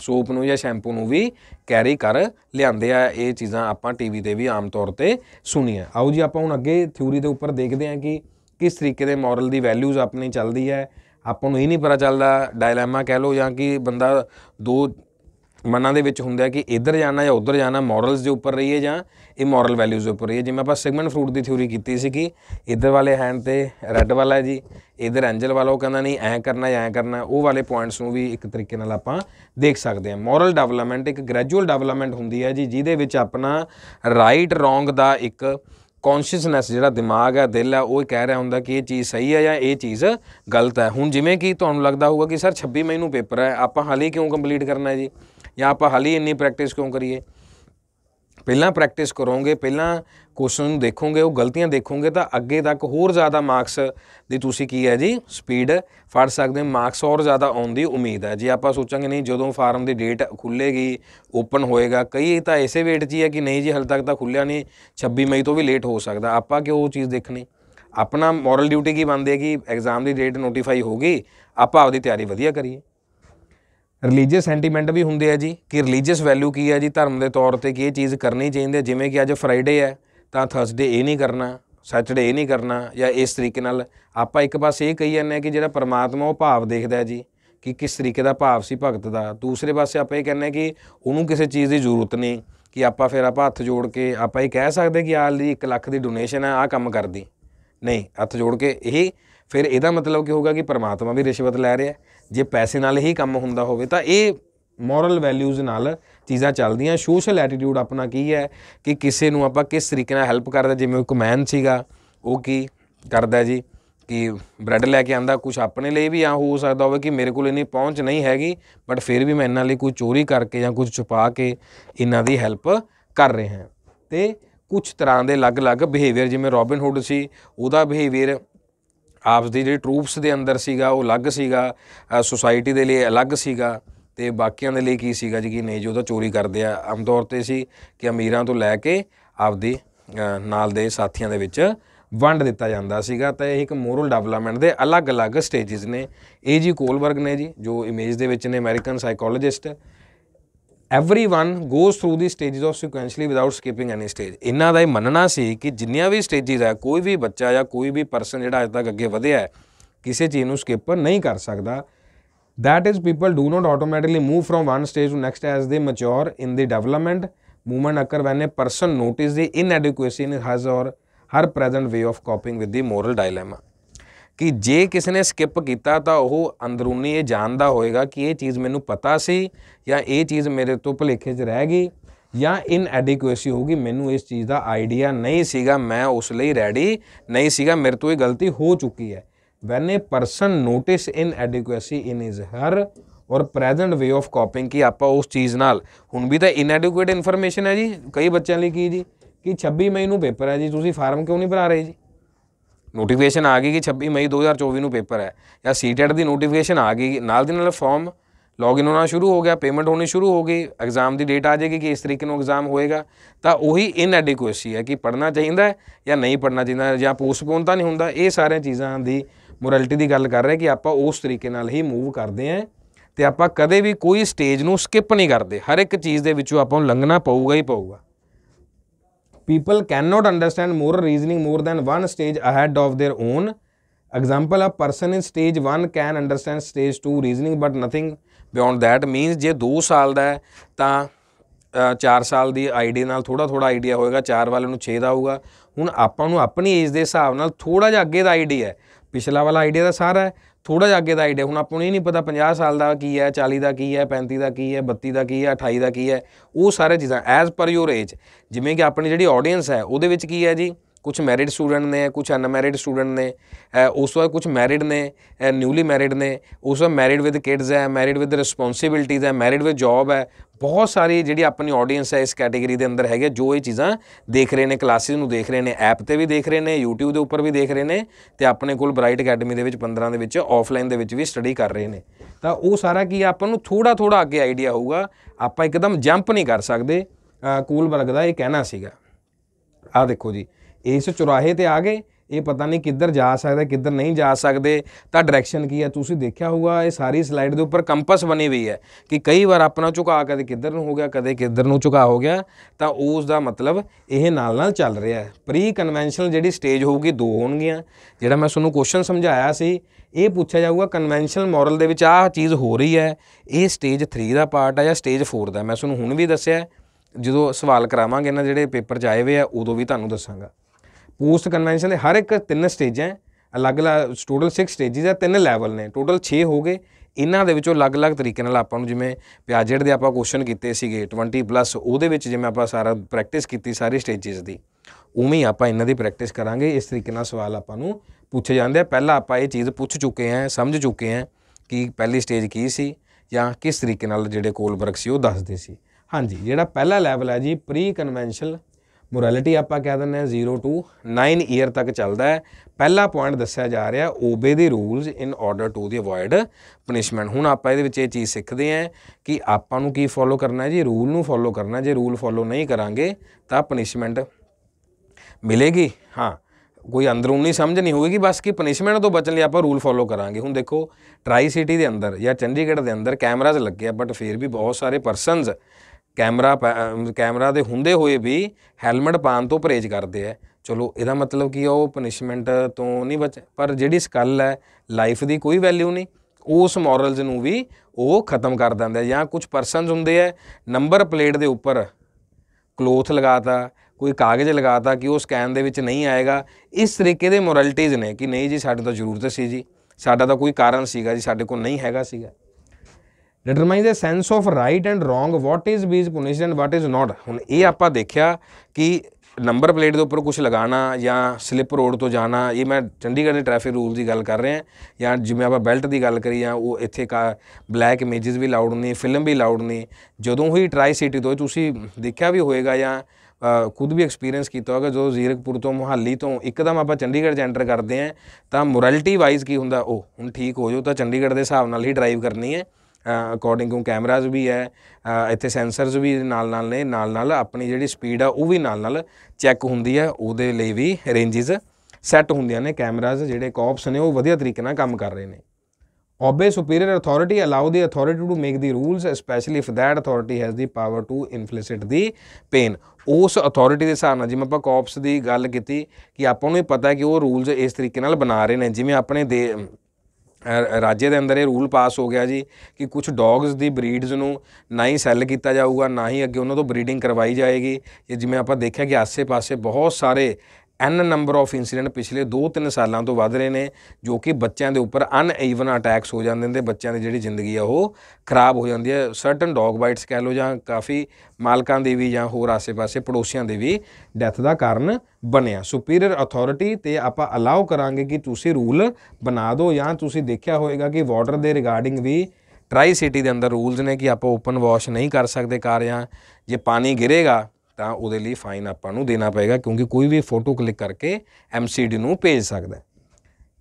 Speaker 1: ਸੋਪ ਨੂੰ ਜਾਂ ਸ਼ੈਂਪੂ ਨੂੰ ਵੀ ਕੈਰੀ ਕਰ ਲਿਆਂਦੇ ਆ ਇਹ ਚੀਜ਼ਾਂ ਆਪਾਂ ਟੀਵੀ ਤੇ ਵੀ ਆਮ ਤੌਰ ਤੇ ਸੁਣੀਆ ਆਓ ਜੀ ਆਪਾਂ ਹੁਣ ਅੱਗੇ ਥਿਊਰੀ ਦੇ ਉੱਪਰ ਦੇਖਦੇ ਆ ਕਿ ਕਿਸ ਤਰੀਕੇ ਦੇ ਮੋਰਲ ਦੀ ਵੈਲਿਊਜ਼ ਆਪਣੀ ਚੱਲਦੀ ਹੈ ਆਪਾਂ ਨੂੰ ਇਹ ਨਹੀਂ ਪਤਾ ਚੱਲਦਾ ਡਾਇਲੇਮਾ ਕਹਿ ਲੋ ਜਾਂ ਕਿ ਬੰਦਾ ਦੋ ਮਨਾਂ ਦੇ ਵਿੱਚ ਹੁੰਦਾ ਕਿ ਇੱਧਰ ਜਾਣਾ ਜਾਂ ਉੱਧਰ ਜਾਣਾ ਮੋਰਲਸ ਦੇ ਉੱਪਰ ਰਹੀਏ ਜਾਂ ਇਮੋਰਲ ਵੈਲਿਊਜ਼ ਦੇ ਉੱਪਰ ਰਹੀਏ ਜਿਵੇਂ ਆਪਾਂ ਸੈਗਮੈਂਟ ਫਰੂਟ ਦੀ ਥਿਊਰੀ ਕੀਤੀ ਸੀ ਕਿ ਇੱਧਰ ਵਾਲੇ ਹੈਂਡ ਤੇ ਰੈੱਡ ਵਾਲਾ ਜੀ ਇੱਧਰ ਐਂਜਲ ਵਾਲਾ ਉਹ ਕਹਿੰਦਾ ਨਹੀਂ ਐ ਕਰਨਾ ਜਾਂ ਐ ਕਰਨਾ ਉਹ ਵਾਲੇ ਪੁਆਇੰਟਸ ਨੂੰ ਵੀ ਇੱਕ ਤਰੀਕੇ ਨਾਲ ਆਪਾਂ ਦੇਖ ਸਕਦੇ ਹਾਂ ਮੋਰਲ ਡਿਵੈਲਪਮੈਂਟ ਇੱਕ ਗ੍ਰੈਜੂਅਲ ਡਿਵੈਲਪਮੈਂਟ ਹੁੰਦੀ ਹੈ ਜੀ ਜਿਹਦੇ ਵਿੱਚ ਆਪਣਾ ਰਾਈਟ ਰੋਂਗ ਦਾ ਇੱਕ ਕੌਨਸ਼ੀਅਸਨੈਸ ਜਿਹੜਾ ਦਿਮਾਗ ਹੈ ਦਿਲ ਹੈ ਉਹ ਕਹਿ ਰਿਹਾ ਹੁੰਦਾ ਕਿ ਇਹ ਚੀਜ਼ ਸਹੀ ਹੈ ਜਾਂ ਇਹ ਚੀਜ਼ ਗਲਤ ਹੈ ਹੁਣ ਜਿਵੇਂ ਕਿ ਤੁਹਾਨੂੰ ਲੱਗਦਾ ਹੋਊਗਾ ਕਿ ਸਰ 26 ਮਈ ਨੂੰ ਪੇਪਰ ਹੈ ਆਪਾਂ ਹਾਲੇ ਕਿਉਂ ਕੰਪਲੀਟ ਕਰਨਾ ਹੈ ਜੀ ਜਾਂ ਆਪਾਂ ਹਾਲੇ ਇੰਨੀ ਪ੍ਰੈਕਟਿਸ ਕਿਉਂ ਕਰੀਏ ਪਹਿਲਾਂ ਪ੍ਰੈਕਟਿਸ ਕਰੋਗੇ ਪਹਿਲਾਂ ਕੁਐਸਚਨ ਦੇਖੋਗੇ ਉਹ ਗਲਤੀਆਂ ਦੇਖੋਗੇ ਤਾਂ ਅੱਗੇ ਤੱਕ ਹੋਰ ਜ਼ਿਆਦਾ ਮਾਰਕਸ ਦੀ ਤੁਸੀਂ ਕੀ ਹੈ ਜੀ ਸਪੀਡ ਫੜ ਸਕਦੇ ਮਾਰਕਸ ਹੋਰ ਜ਼ਿਆਦਾ ਆਉਣ ਦੀ ਉਮੀਦ ਹੈ ਜੇ ਆਪਾਂ ਸੋਚਾਂਗੇ ਨਹੀਂ ਜਦੋਂ ਫਾਰਮ ਦੀ ਡੇਟ ਖੁੱਲੇਗੀ ਓਪਨ ਹੋਏਗਾ ਕਈ ਤਾਂ ਐਸੇ ਵੇਟ ਜੀ ਹੈ ਕਿ ਨਹੀਂ ਜੀ ਹਲ ਤੱਕ ਤਾਂ ਖੁੱਲਿਆ ਨਹੀਂ 26 ਮਈ ਤੋਂ ਵੀ ਲੇਟ ਹੋ ਸਕਦਾ ਆਪਾਂ ਕਿ ਉਹ ਚੀਜ਼ ਦੇਖਣੀ ਆਪਣਾ ਮੋਰਲ ਡਿਊਟੀ ਕੀ ਬੰਦੇ ਹੈ ਕਿ ਐਗਜ਼ਾਮ ਦੀ ਡੇਟ ਨੋਟੀਫਾਈ ਹੋ ਗਈ ਆਪਾਂ ਆਪਦੀ ਤਿਆਰੀ ਵਧੀਆ ਕਰੀਏ ਰਿਲੀਜੀਅਸ ਸੈਂਟੀਮੈਂਟ ਵੀ ਹੁੰਦੇ ਆ ਜੀ ਕਿ ਰਿਲੀਜੀਅਸ ਵੈਲਿਊ ਕੀ ਆ ਜੀ ਧਰਮ ਦੇ ਤੌਰ ਤੇ ਕੀ ਇਹ ਚੀਜ਼ ਕਰਨੀ ਚਾਹੀਦੀ ਹੈ ਜਿਵੇਂ ਕਿ ਅੱਜ ਫਰਾਈਡੇ ਹੈ ਤਾਂ ਥਰਸਡੇ ਇਹ ਨਹੀਂ ਕਰਨਾ ਸੈਟਰਡੇ ਇਹ ਨਹੀਂ ਕਰਨਾ ਜਾਂ ਇਸ ਤਰੀਕੇ ਨਾਲ ਆਪਾਂ ਇੱਕ ਪਾਸੇ ਇਹ ਕਹੀ ਜਾਂਦੇ ਆ ਕਿ ਜਿਹੜਾ ਪਰਮਾਤਮਾ ਉਹ ਭਾਵ ਦੇਖਦਾ ਜੀ ਕਿ ਕਿਸ ਤਰੀਕੇ ਦਾ ਭਾਵ ਸੀ ਭਗਤ ਦਾ ਦੂਸਰੇ ਪਾਸੇ ਆਪਾਂ ਇਹ ਕਹਿੰਦੇ ਆ ਕਿ ਉਹਨੂੰ ਕਿਸੇ ਚੀਜ਼ ਦੀ ਜ਼ਰੂਰਤ ਨਹੀਂ ਕਿ ਆਪਾਂ ਫਿਰ ਆਪਾਂ ਹੱਥ ਜੋੜ ਕੇ ਆਪਾਂ ਇਹ ਕਹਿ ਸਕਦੇ ਕਿ ਆਹ ਲਈ 1 ਲੱਖ ਦੀ ਡੋਨੇਸ਼ਨ ਹੈ ਆਹ ਕੰਮ ਕਰਦੀ ਨਹੀਂ ਹੱਥ ਜੋੜ ਕੇ ਇਹ ਫਿਰ ਇਹਦਾ ਮਤਲਬ ਕੀ ਹੋਗਾ ਕਿ ਪਰਮਾਤਮਾ ਵੀ ਰਿਸ਼ਵਤ ਲੈ ਰਿਹਾ ਹੈ ਜੇ ਪੈਸੇ ਨਾਲ ਹੀ ਕੰਮ ਹੁੰਦਾ ਹੋਵੇ ਤਾਂ ਇਹ ਮੋਰਲ ਵੈਲਿਊਜ਼ ਨਾਲ ਚੀਜ਼ਾਂ ਚੱਲਦੀਆਂ ਸੋਸ਼ਲ ਐਟੀਟਿਊਡ ਆਪਣਾ ਕੀ ਹੈ ਕਿ ਕਿਸੇ ਨੂੰ ਆਪਾਂ ਕਿਸ ਤਰੀਕੇ ਨਾਲ ਹੈਲਪ ਕਰਦਾ ਜਿਵੇਂ ਇੱਕ ਮੈਨ ਸੀਗਾ ਉਹ ਕੀ ਕਰਦਾ ਜੀ ਕਿ ਬ੍ਰੈਡ ਲੈ ਕੇ ਆਂਦਾ ਕੁਝ ਆਪਣੇ ਲਈ ਵੀ ਆ ਹੋ ਸਕਦਾ ਹੋਵੇ ਕਿ ਮੇਰੇ ਕੋਲ ਇਨੀ ਪਹੁੰਚ ਨਹੀਂ ਹੈਗੀ ਬਟ ਫਿਰ ਵੀ ਮੈਂ ਇਹਨਾਂ ਲਈ ਕੋਈ ਚੋਰੀ ਕਰਕੇ ਜਾਂ ਕੁਝ ਛੁਪਾ ਕੇ ਇਹਨਾਂ ਦੀ ਹੈਲਪ ਕਰ ਰਹੇ ਹਾਂ ਤੇ ਕੁਝ ਤਰ੍ਹਾਂ ਦੇ ਅਲੱਗ-ਅਲੱਗ ਬਿਹੇਵੀਅਰ ਜਿਵੇਂ ਰੋਬਿਨ ਹੁੱਡ ਸੀ ਉਹਦਾ ਬਿਹੇਵੀਅਰ ਆਪਸ ਦੀ ਜਿਹੜੀ ਟਰੂਪਸ ਦੇ ਅੰਦਰ ਸੀਗਾ ਉਹ ਅਲੱਗ ਸੀਗਾ ਸੋਸਾਇਟੀ ਦੇ ਲਈ ਅਲੱਗ ਸੀਗਾ ਤੇ ਬਾਕੀਆਂ ਦੇ ਲਈ ਕੀ ਸੀਗਾ ਜੀ ਕਿ ਨਹੀਂ ਜੋ ਤਾਂ ਚੋਰੀ ਕਰਦੇ ਆ ਆਮ ਤੌਰ ਤੇ ਸੀ ਕਿ ਅਮੀਰਾਂ ਤੋਂ ਲੈ ਕੇ ਆਪਦੇ ਨਾਲ ਦੇ ਸਾਥੀਆਂ ਦੇ ਵਿੱਚ ਵੰਡ ਦਿੱਤਾ ਜਾਂਦਾ ਸੀਗਾ ਤਾਂ ਇਹ ਇੱਕ ਮੋਰਲ ਡਵੈਲਪਮੈਂਟ ਦੇ ਅਲੱਗ-ਅਲੱਗ ਸਟੇਜਿਸ ਨੇ ਏਜੀ ਕੋਲਬਰਗ ਨੇ ਜੀ ਜੋ ਇਮੇਜ ਦੇ ਵਿੱਚ ਨੇ American psychologist everyone goes through the stages of sequentially without skipping any stage ਇਹਨਾਂ ਦਾ ਇਹ ਮੰਨਣਾ ਸੀ ਕਿ ਜਿੰਨੀਆਂ ਵੀ ਸਟੇਜਸ ਆ ਕੋਈ ਵੀ ਬੱਚਾ ਜਾਂ ਕੋਈ ਵੀ ਪਰਸਨ ਜਿਹੜਾ ਅਜੇ ਤੱਕ ਅੱਗੇ ਵਧਿਆ ਹੈ ਕਿਸੇ ਚੀਜ਼ ਨੂੰ ਸਕਿਪ ਨਹੀਂ ਕਰ ਸਕਦਾ that is people do not automatically move from one stage to next as they mature in the development movement occur when a person notice the inadequacy in his or her present way of coping with the moral dilemma ਕਿ ਜੇ ਕਿਸੇ ਨੇ skip ਕੀਤਾ ਤਾਂ ਉਹ ਅੰਦਰੂਨੀ ਇਹ ਜਾਣਦਾ ਹੋਏਗਾ ਕਿ ਇਹ ਚੀਜ਼ ਮੈਨੂੰ ਪਤਾ ਸੀ ਜਾਂ ਇਹ ਚੀਜ਼ ਮੇਰੇ ਤੋਂ ਭੁਲੇਖੇ 'ਚ ਰਹਿ ਗਈ ਜਾਂ ਇਨ ਐਡਿਕੁਏਸੀ ਹੋਊਗੀ ਮੈਨੂੰ ਇਸ ਚੀਜ਼ ਦਾ ਆਈਡੀਆ ਨਹੀਂ ਸੀਗਾ ਮੈਂ ਉਸ ਲਈ ਰੈਡੀ ਨਹੀਂ ਸੀਗਾ ਮੇਰੇ ਤੋਂ ਇਹ ਗਲਤੀ ਹੋ ਚੁੱਕੀ ਹੈ when a person notice inadequacy in his her or present way of ਕਾਪਿੰਗ ਕਿ ਆਪਾਂ ਉਸ ਚੀਜ਼ ਨਾਲ ਹੁਣ ਵੀ ਤਾਂ ਇਨਐਡਿਕੁਏਟ ਇਨਫੋਰਮੇਸ਼ਨ ਹੈ ਜੀ ਕਈ ਬੱਚਿਆਂ ਲਈ ਕੀ ਜੀ ਕਿ 26 ਮਈ ਨੂੰ ਪੇਪਰ ਹੈ ਜੀ ਤੁਸੀਂ ਫਾਰਮ ਕਿਉਂ ਨਹੀਂ ਭਰਾ ਰਹੇ ਜੀ ਨੋਟੀਫਿਕੇਸ਼ਨ ਆ ਗਈ ਕਿ 26 ਮਈ 2024 ਨੂੰ ਪੇਪਰ ਹੈ ਜਾਂ ਸੀਟੈਟ e ਦੀ ਨੋਟੀਫਿਕੇਸ਼ਨ ਆ ਗਈ ਨਾਲ ਦੀ ਨਾਲ ਫਾਰਮ ਲੌਗਇਨ ਹੋਣਾ ਸ਼ੁਰੂ ਹੋ ਗਿਆ ਪੇਮੈਂਟ ਹੋਣੀ ਸ਼ੁਰੂ ਹੋ ਗਈ ਐਗਜ਼ਾਮ ਦੀ ਡੇਟ ਆ ਜਾਏਗੀ ਕਿ ਇਸ ਤਰੀਕੇ ਨੂੰ ਐਗਜ਼ਾਮ ਹੋਏਗਾ ਤਾਂ ਉਹੀ ਇਨਐਡਿਕੁਏਸੀ ਹੈ ਕਿ ਪੜਨਾ ਚਾਹੀਦਾ ਜਾਂ ਨਹੀਂ ਪੜਨਾ ਚਾਹੀਦਾ ਜਾਂ ਪੋਸਟਪੋਨ ਤਾਂ ਨਹੀਂ ਹੁੰਦਾ ਇਹ ਸਾਰੀਆਂ ਚੀਜ਼ਾਂ ਦੀ ਮੋਰੈਲਿਟੀ ਦੀ ਗੱਲ ਕਰ ਰਹੇ ਕਿ ਆਪਾਂ ਉਸ ਤਰੀਕੇ ਨਾਲ ਹੀ ਮੂਵ ਕਰਦੇ ਆਂ ਤੇ ਆਪਾਂ ਕਦੇ ਵੀ ਕੋਈ ਸਟੇਜ ਨੂੰ ਸਕਿਪ ਨਹੀਂ ਕਰਦੇ ਹਰ ਇੱਕ ਚੀਜ਼ ਦੇ ਵਿੱਚੋਂ ਆਪਾਂ ਨੂੰ ਲੰਘਣਾ ਪਊਗਾ ਹੀ ਪਊਗਾ People cannot understand more reasoning more than one stage ahead of their own. Example, a person in stage 1 can understand stage 2 reasoning but nothing beyond that. Means je 2 saal da ਹੈ ਤਾਂ 4 saal di ID naal thoda thoda idea hovega 4 wale nu 6 da ਹੋਊਗਾ hun aapan nu apni age de hisab naal thoda ਜਿਹਾ ਅੱਗੇ da idea hai ਪਿਛਲਾ wala idea da sara hai ਥੋੜਾ ਜਿਹਾ ਅੱਗੇ ਦਾ idea ਹੁਣ ਆਪਾਂ ਨੂੰ ਇਹ ਨਹੀਂ ਪਤਾ 50 ਸਾਲ ਦਾ ਕੀ ਹੈ 40 ਦਾ ਕੀ ਹੈ 35 ਦਾ ਕੀ ਹੈ 32 ਦਾ ਕੀ ਹੈ 28 ਦਾ ਕੀ ਹੈ ਉਹ ਸਾਰੇ ਚੀਜ਼ਾਂ ਐਜ਼ ਪਰ ਯੋਰ ਏਜ ਜਿਵੇਂ ਕਿ ਆਪਣੀ ਜਿਹੜੀ ਆਡੀਅנס ਹੈ ਉਹਦੇ ਵਿੱਚ ਕੀ ਹੈ ਜੀ ਕੁਝ ਮੈਰਿਡ ਸਟੂਡੈਂਟ ਨੇ ਕੁਝ ਅਨਮੈਰਿਡ ਸਟੂਡੈਂਟ ਨੇ ਉਸ ਵਾਰ ਕੁਝ ਮੈਰਿਡ ਨੇ ਨਿਊਲੀ ਮੈਰਿਡ ਨੇ ਉਸ ਵਾਰ ਮੈਰਿਡ ਵਿਦ ਕਿਡਸ ਹੈ ਮੈਰਿਡ ਵਿਦ ਰਿਸਪੌਂਸਿਬਿਲਟੀਜ਼ ਹੈ ਮੈਰਿਡ ਵਿਦ ਜੌਬ ਹੈ ਬਹੁਤ ਸਾਰੀ ਜਿਹੜੀ ਆਪਣੀ ਆਡੀਅנס ਹੈ ਇਸ ਕੈਟਾਗਰੀ ਦੇ ਅੰਦਰ ਹੈਗੇ ਜੋ ਇਹ ਚੀਜ਼ਾਂ ਦੇਖ ਰਹੇ ਨੇ ਕਲਾਸਿਸ ਨੂੰ ਦੇਖ ਰਹੇ ਨੇ ਐਪ ਤੇ ਵੀ ਦੇਖ ਰਹੇ ਨੇ YouTube ਦੇ ਉੱਪਰ ਵੀ ਦੇਖ ਰਹੇ ਨੇ ਤੇ ਆਪਣੇ ਕੋਲ ਬ੍ਰਾਈਟ ਅਕੈਡਮੀ ਦੇ ਵਿੱਚ 15 ਦੇ ਵਿੱਚ ਆਫਲਾਈਨ ਦੇ ਵਿੱਚ ਵੀ ਸਟੱਡੀ ਕਰ ਰਹੇ ਨੇ ਤਾਂ ਉਹ ਸਾਰਾ ਕੀ ਆਪਾਂ ਨੂੰ ਥੋੜਾ ਥੋੜਾ ਅੱਗੇ ਆਈਡੀਆ ਹੋਊਗਾ ਆਪਾਂ ਇੱਕਦਮ ਜੰਪ ਨਹੀਂ ਕਰ ਸਕਦੇ ਕੂਲ ਬਰਗ ਦਾ ਇਹ ਕਹਿਣਾ ਸੀਗਾ ਆ ਦੇਖੋ ਜੀ ਇਸ ਚੁਰਾਹੇ ਤੇ ਆ ਗਏ ਇਹ ਪਤਾ ਨਹੀਂ ਕਿੱਧਰ ਜਾ ਸਕਦਾ ਕਿੱਧਰ ਨਹੀਂ ਜਾ ਸਕਦੇ ਤਾਂ ਡਾਇਰੈਕਸ਼ਨ ਕੀ ਹੈ ਤੁਸੀਂ ਦੇਖਿਆ ਹੋਊਗਾ ਇਹ ਸਾਰੀ ਸਲਾਈਡ ਦੇ ਉੱਪਰ ਕੰਪਸ ਬਣੀ ਹੋਈ ਹੈ ਕਿ ਕਈ ਵਾਰ ਆਪਣਾ ਝੁਕਾ ਕਦੇ ਕਿੱਧਰ ਨੂੰ ਹੋ ਗਿਆ ਕਦੇ ਕਿੱਧਰ ਨੂੰ ਝੁਕਾ ਹੋ ਗਿਆ ਤਾਂ ਉਸ ਦਾ ਮਤਲਬ ਇਹ ਨਾਲ ਨਾਲ ਚੱਲ ਰਿਹਾ ਹੈ ਪ੍ਰੀ ਕਨਵੈਨਸ਼ਨਲ ਜਿਹੜੀ ਸਟੇਜ ਹੋਊਗੀ ਦੋ ਹੋਣਗੀਆਂ ਜਿਹੜਾ ਮੈਂ ਤੁਹਾਨੂੰ ਕੁਐਸਚਨ ਸਮਝਾਇਆ ਸੀ ਇਹ ਪੁੱਛਿਆ ਜਾਊਗਾ ਕਨਵੈਨਸ਼ਨਲ ਮੋਰਲ ਦੇ ਵਿੱਚ ਆਹ ਚੀਜ਼ ਹੋ ਰਹੀ ਹੈ ਇਹ ਸਟੇਜ 3 ਦਾ ਪਾਰਟ ਹੈ ਜਾਂ ਸਟੇਜ 4 ਦਾ ਮੈਂ ਤੁਹਾਨੂੰ ਹੁਣ ਵੀ ਦੱਸਿਆ ਜਦੋਂ ਸਵਾਲ ਕਰਾਵਾਂਗੇ ਨਾ ਜਿਹੜੇ ਪੇਪਰ 'ਚ ਆਏ ਹੋਏ ਆ ਉਦੋਂ ਵੀ ਤੁਹਾਨੂੰ ਦੱਸਾਂਗਾ ਪੋਸਟ ਕਨਵੈਨਸ਼ਨ ਦੇ ਹਰ ਇੱਕ ਤਿੰਨ ਸਟੇਜਾਂ ਹੈ ਅਲੱਗ-ਅਲੱਗ ਟੋਟਲ 6 ਸਟੇਜਿਸ ਹੈ ਤਿੰਨ ਲੈਵਲ ਨੇ ਟੋਟਲ 6 ਹੋ ਗਏ ਇਹਨਾਂ ਦੇ ਵਿੱਚੋਂ ਅਲੱਗ-ਅਲੱਗ ਤਰੀਕੇ ਨਾਲ ਆਪਾਂ ਨੂੰ ਜਿਵੇਂ ਪਿਆਜੇਟ ਦੇ ਆਪਾਂ ਕੁਐਸਚਨ ਕੀਤੇ ਸੀਗੇ 20 ਪਲੱਸ ਉਹਦੇ ਵਿੱਚ ਜਿਵੇਂ ਆਪਾਂ ਸਾਰਾ ਪ੍ਰੈਕਟਿਸ ਕੀਤੀ ਸਾਰੀ ਸਟੇਜਿਸ ਦੀ ਉਵੇਂ ਹੀ ਆਪਾਂ ਇਹਨਾਂ ਦੀ ਪ੍ਰੈਕਟਿਸ ਕਰਾਂਗੇ ਇਸ ਤਰੀਕੇ ਨਾਲ ਸਵਾਲ ਆਪਾਂ ਨੂੰ ਪੁੱਛੇ ਜਾਂਦੇ ਆ ਪਹਿਲਾਂ ਆਪਾਂ ਇਹ ਚੀਜ਼ ਪੁੱਛ ਚੁੱਕੇ ਆ ਸਮਝ ਚੁੱਕੇ ਆ ਕਿ ਪਹਿਲੀ ਸਟੇਜ ਕੀ ਸੀ ਜਾਂ ਕਿਸ ਤਰੀਕੇ ਨਾਲ ਜਿਹੜੇ ਕੋਲ ਵਰਕ ਸੀ ਉਹ ਦੱਸਦੇ ਸੀ ਹਾਂਜੀ ਜਿਹੜਾ ਪਹਿਲਾ ਲੈਵਲ ਹੈ ਜੀ ਪ੍ਰੀ ਕਨਵੈਨਸ਼ਨਲ ਮੋਰੈਲਿਟੀ ਆਪਾਂ ਕਹਿ ਦਿੰਨੇ ਆ 0 ਟੂ 9 ਇਅਰ ਤੱਕ ਚੱਲਦਾ ਹੈ ਪਹਿਲਾ ਪੁਆਇੰਟ ਦੱਸਿਆ ਜਾ ਰਿਹਾ obey the rules in order to the avoid punishment ਹੁਣ ਆਪਾਂ ਇਹਦੇ ਵਿੱਚ ਇਹ ਚੀਜ਼ ਸਿੱਖਦੇ ਆ ਕਿ ਆਪਾਂ ਨੂੰ ਕੀ ਫੋਲੋ ਕਰਨਾ ਹੈ ਜੀ ਰੂਲ ਨੂੰ ਫੋਲੋ ਕਰਨਾ ਜੇ ਰੂਲ ਫੋਲੋ ਨਹੀਂ ਕਰਾਂਗੇ ਤਾਂ ਪਨਿਸ਼ਮੈਂਟ ਮਿਲੇਗੀ ਹਾਂ ਕੋਈ ਅੰਦਰੂਨੀ ਸਮਝ ਨਹੀਂ ਹੋਵੇਗੀ ਬਸ ਕਿ ਪਨਿਸ਼ਮੈਂਟ ਤੋਂ ਬਚਣ ਲਈ ਆਪਾਂ ਰੂਲ ਫੋਲੋ ਕਰਾਂਗੇ ਹੁਣ ਦੇਖੋ ਟ੍ਰਾਈ ਸਿਟੀ ਦੇ ਅੰਦਰ ਜਾਂ ਚੰਡੀਗੜ੍ਹ ਦੇ ਅੰਦਰ ਕੈਮਰਾਜ਼ ਲੱਗੇ ਆ ਬਟ ਫਿਰ ਵੀ ਬਹੁਤ ਸਾਰੇ ਪਰਸਨਸ ਕੈਮਰਾ ਕੈਮਰਾ ਦੇ ਹੁੰਦੇ ਹੋਏ ਵੀ ਹੈਲਮਟ ਪਾਣ ਤੋਂ ਪਰਹੇਜ਼ ਕਰਦੇ ਆ ਚਲੋ ਇਹਦਾ ਮਤਲਬ ਕੀ ਆ ਉਹ ਪਨਿਸ਼ਮੈਂਟ ਤੋਂ ਨਹੀਂ ਬਚ ਪਰ ਜਿਹੜੀ ਸਕਲ ਹੈ ਲਾਈਫ ਦੀ ਕੋਈ ਵੈਲਿਊ ਨਹੀਂ ਉਸ ਮੋਰਲਸ ਨੂੰ ਵੀ ਉਹ ਖਤਮ ਕਰ ਦਿੰਦਾ ਜਾਂ ਕੁਝ ਪਰਸਨਸ ਹੁੰਦੇ ਆ ਨੰਬਰ ਪਲੇਟ ਦੇ ਉੱਪਰ ਕਲੋਥ ਲਗਾਤਾ ਕੋਈ ਕਾਗਜ਼ ਲਗਾਤਾ ਕਿ ਉਹ ਸਕੈਨ ਦੇ ਵਿੱਚ ਨਹੀਂ ਆਏਗਾ ਇਸ ਤਰੀਕੇ ਦੇ ਮੋਰਲਟੀਜ਼ ਨੇ ਕਿ ਨਹੀਂ ਜੀ ਸਾਡੇ ਤਾਂ ਜ਼ਰੂਰਤ ਸੀ ਜੀ ਸਾਡਾ ਤਾਂ ਕੋਈ ਕਾਰਨ ਸੀਗਾ ਜੀ ਸਾਡੇ ਕੋਲ ਨਹੀਂ ਹੈਗਾ ਸੀਗਾ determine the sense of right and wrong what is bees punished and what is not ਹੁਣ ਇਹ ਆਪਾਂ ਦੇਖਿਆ ਕਿ ਨੰਬਰ ਪਲੇਟ ਦੇ ਉੱਪਰ ਕੁਝ ਲਗਾਣਾ ਜਾਂ ਸਲਿੱਪ ਰੋਡ ਤੋਂ ਜਾਣਾ ਇਹ ਮੈਂ ਚੰਡੀਗੜ੍ਹ ਦੇ ਟ੍ਰੈਫਿਕ ਰੂਲ ਦੀ ਗੱਲ ਕਰ ਰਿਹਾ ਜਾਂ ਜਿਵੇਂ ਆਪਾਂ ਬੈਲਟ ਦੀ ਗੱਲ ਕਰੀ ਜਾਂ ਉਹ ਇੱਥੇ ਕਾ ਬਲੈਕ ਇਮੇजेस ਵੀ ਲਾਉਡ ਨੇ ਫਿਲਮ ਵੀ ਲਾਉਡ ਨੇ ਜਦੋਂ ਹੀ ਟ੍ਰਾਈ ਸਿਟੀ ਤੋਂ ਤੁਸੀਂ ਦੇਖਿਆ ਵੀ ਹੋਏਗਾ ਜਾਂ ਖੁਦ ਵੀ ਐਕਸਪੀਰੀਅੰਸ ਕੀਤਾ ਹੋਗਾ ਜਦੋਂ ਜ਼ੀਰਕਪੁਰ ਤੋਂ ਮੁਹੱਲੀ ਤੋਂ ਇੱਕਦਮ ਆਪਾਂ ਚੰਡੀਗੜ੍ਹ ਚ ਐਂਟਰ ਕਰਦੇ ਆ ਤਾਂ ਮੋਰੈਲਿਟੀ ਵਾਈਜ਼ ਕੀ ਹੁੰਦਾ ਉਹ ਹੁਣ ਠੀਕ ਹੋ ਜਾਓ ਤਾਂ ਚੰਡੀਗੜ੍ਹ ਦੇ ਹਿਸਾਬ ਨਾਲ ਹੀ ਡਰਾਈਵ ਕਰਨੀ ਹੈ ਅਕੋਰਡਿੰਗ ਟੂ ਕੈਮਰਾਜ਼ ਵੀ ਹੈ ਇੱਥੇ ਸੈਂਸਰਸ ਵੀ ਨਾਲ ਨਾਲ ਨੇ ਨਾਲ ਨਾਲ ਆਪਣੀ ਜਿਹੜੀ ਸਪੀਡ ਆ ਉਹ ਵੀ ਨਾਲ ਨਾਲ ਚੈੱਕ ਹੁੰਦੀ ਹੈ ਉਹਦੇ ਲਈ ਵੀ ਰੇਂਜਸ ਸੈੱਟ ਹੁੰਦੀਆਂ ਨੇ ਕੈਮਰਾਜ਼ ਜਿਹੜੇ ਕਾਪਸ ਨੇ ਉਹ ਵਧੀਆ ਤਰੀਕੇ ਨਾਲ ਕੰਮ ਕਰ ਰਹੇ ਨੇ obey superior authority allow the authority to make the rules specially if that authority has the power to implicit the pain ਉਸ ਅਥਾਰਟੀ ਦੇ ਹਿਸਾਬ ਨਾਲ ਜਿਵੇਂ ਆਪਾਂ ਕਾਪਸ ਦੀ ਗੱਲ ਕੀਤੀ ਕਿ ਆਪਾਂ ਨੂੰ ਹੀ ਪਤਾ ਕਿ ਉਹ ਰੂਲਸ ਇਸ ਤਰੀਕੇ ਨਾਲ ਬਣਾ ਰਹੇ ਨੇ ਜਿਵੇਂ ਆਪਣੇ ਦੇ ਰਾਜੇ ਦੇ ਅੰਦਰ ਇਹ ਰੂਲ ਪਾਸ ਹੋ ਗਿਆ ਜੀ ਕਿ ਕੁਝ ਡੌਗਸ ਦੀ ਬਰੀਡਸ ਨੂੰ ਨਾ ਹੀ ਸੈੱਲ ਕੀਤਾ ਜਾਊਗਾ ਨਾ ਹੀ ਅੱਗੇ ਉਹਨਾਂ ਤੋਂ ਬਰੀਡਿੰਗ ਕਰਵਾਈ ਜਾਏਗੀ ਜਿਵੇਂ ਆਪਾਂ ਦੇਖਿਆ ਕਿ ਆਸੇ-ਪਾਸੇ ਬਹੁਤ ਸਾਰੇ ਐਨ ਨੰਬਰ ਆਫ ਇਨਸੀਡੈਂਟ ਪਿਛਲੇ 2-3 ਸਾਲਾਂ ਤੋਂ ਵੱਧ ਰਹੇ ਨੇ ਜੋ ਕਿ ਬੱਚਿਆਂ ਦੇ ਉੱਪਰ ਅਨ ਅਟੈਕਸ ਹੋ ਜਾਂਦੇ ਨੇ ਤੇ ਬੱਚਿਆਂ ਦੀ ਜਿਹੜੀ ਜ਼ਿੰਦਗੀ ਆ ਉਹ ਖਰਾਬ ਹੋ ਜਾਂਦੀ ਹੈ ਸਰਟਨ ਡੌਗ ਬਾਈਟਸ ਕਹਿ ਲੋ ਜਾਂ ਕਾਫੀ ਮਾਲਕਾਂ ਦੀ ਵੀ ਜਾਂ ਹੋਰ ਆਸੇ-ਪਾਸੇ ਪੜੋਸੀਆਂ ਦੇ ਵੀ ਡੈਥ ਦਾ ਕਾਰਨ ਬਣਿਆ ਸੁਪੀਰੀਅਰ ਅਥਾਰਟੀ ਤੇ ਆਪਾਂ ਅਲਾਉ ਕਰਾਂਗੇ ਕਿ ਤੁਸੀਂ ਰੂਲ ਬਣਾ ਦਿਓ ਜਾਂ ਤੁਸੀਂ ਦੇਖਿਆ ਹੋਵੇਗਾ ਕਿ ਵਾਟਰ ਦੇ ਰਿਗਾਰਡਿੰਗ ਵੀ ਟ੍ਰਾਈ ਸਿਟੀ ਦੇ ਅੰਦਰ ਰੂਲਸ ਨੇ ਕਿ ਆਪਾਂ ਓਪਨ ਵਾਸ਼ ਨਹੀਂ ਕਰ ਸਕਦੇ ਕਾਰਿਆਂ ਜੇ ਪਾਣੀ ਗਿਰੇਗਾ ਤਾਂ ਉਹਦੇ ਲਈ ਫਾਈਨ ਆਪਾਂ ਨੂੰ ਦੇਣਾ ਪਏਗਾ ਕਿਉਂਕਿ ਕੋਈ ਵੀ ਫੋਟੋ ਕਲਿੱਕ ਕਰਕੇ ਐਮਸੀਡੀ ਨੂੰ ਭੇਜ ਸਕਦਾ ਹੈ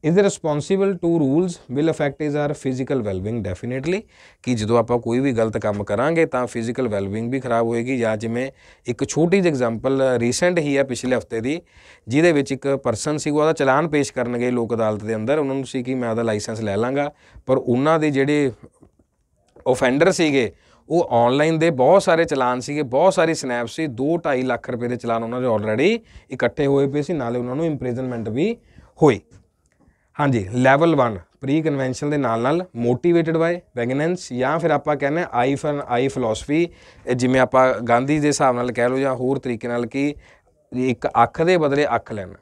Speaker 1: is responsible to rules will affect is our physical wellbeing definitely ਕਿ ਜਦੋਂ ਆਪਾਂ ਕੋਈ ਵੀ ਗਲਤ ਕੰਮ ਕਰਾਂਗੇ ਤਾਂ ਫਿਜ਼ੀਕਲ ਵੈਲਬਿੰਗ ਵੀ ਖਰਾਬ ਹੋਏਗੀ ਜਾਂ ਜਿਵੇਂ ਇੱਕ ਛੋਟੀ ਜਿਹੀ ਐਗਜ਼ਾਮਪਲ ਰੀਸੈਂਟ ਹੀ ਹੈ ਪਿਛਲੇ ਹਫਤੇ ਦੀ ਜਿਹਦੇ ਵਿੱਚ ਇੱਕ ਪਰਸਨ ਸੀ ਉਹਦਾ ਚਲਾਨ ਪੇਸ਼ ਕਰਨ ਗਏ ਲੋਕ ਅਦਾਲਤ ਦੇ ਅੰਦਰ ਉਹਨਾਂ ਨੂੰ ਸੀ ਕਿ ਮੈਂ ਉਹਦਾ ਲਾਇਸੈਂਸ ਲੈ ਲਾਂਗਾ ਪਰ ਉਹਨਾਂ ਦੇ ਜਿਹੜੇ ਆਫੈਂਡਰ ਸੀਗੇ ਉਹ ਆਨਲਾਈਨ ਦੇ ਬਹੁਤ ਸਾਰੇ ਚਲਾਨ ਸੀਗੇ ਬਹੁਤ ਸਾਰੀ ਸਨੈਪ ਸੀ 2.5 ਲੱਖ ਰੁਪਏ ਦੇ ਚਲਾਨ ਉਹਨਾਂ ਦੇ ਆਲਰੇਡੀ ਇਕੱਠੇ ਹੋਏ ਪਏ ਸੀ ਨਾਲੇ ਉਹਨਾਂ ਨੂੰ ਇੰਪ੍ਰੀਜ਼ਨਮੈਂਟ ਵੀ ਹੋਈ ਹਾਂਜੀ ਲੈਵਲ 1 ਪ੍ਰੀ ਕਨਵੈਨਸ਼ਨ ਦੇ ਨਾਲ ਨਾਲ ਮੋਟੀਵੇਟਡ ਬਾਈ ਵੈਗਨੈਂਸ ਜਾਂ ਫਿਰ ਆਪਾਂ ਕਹਿੰਦੇ ਆਈ ਫਨ ਆਈ ਫਿਲਾਸਫੀ ਜਿਵੇਂ ਆਪਾਂ ਗਾਂਧੀ ਦੇ ਹਿਸਾਬ ਨਾਲ ਕਹਿ ਲਓ ਜਾਂ ਹੋਰ ਤਰੀਕੇ ਨਾਲ ਕਿ ਇੱਕ ਅੱਖ ਦੇ ਬਦਲੇ ਅੱਖ ਲੈਣਾ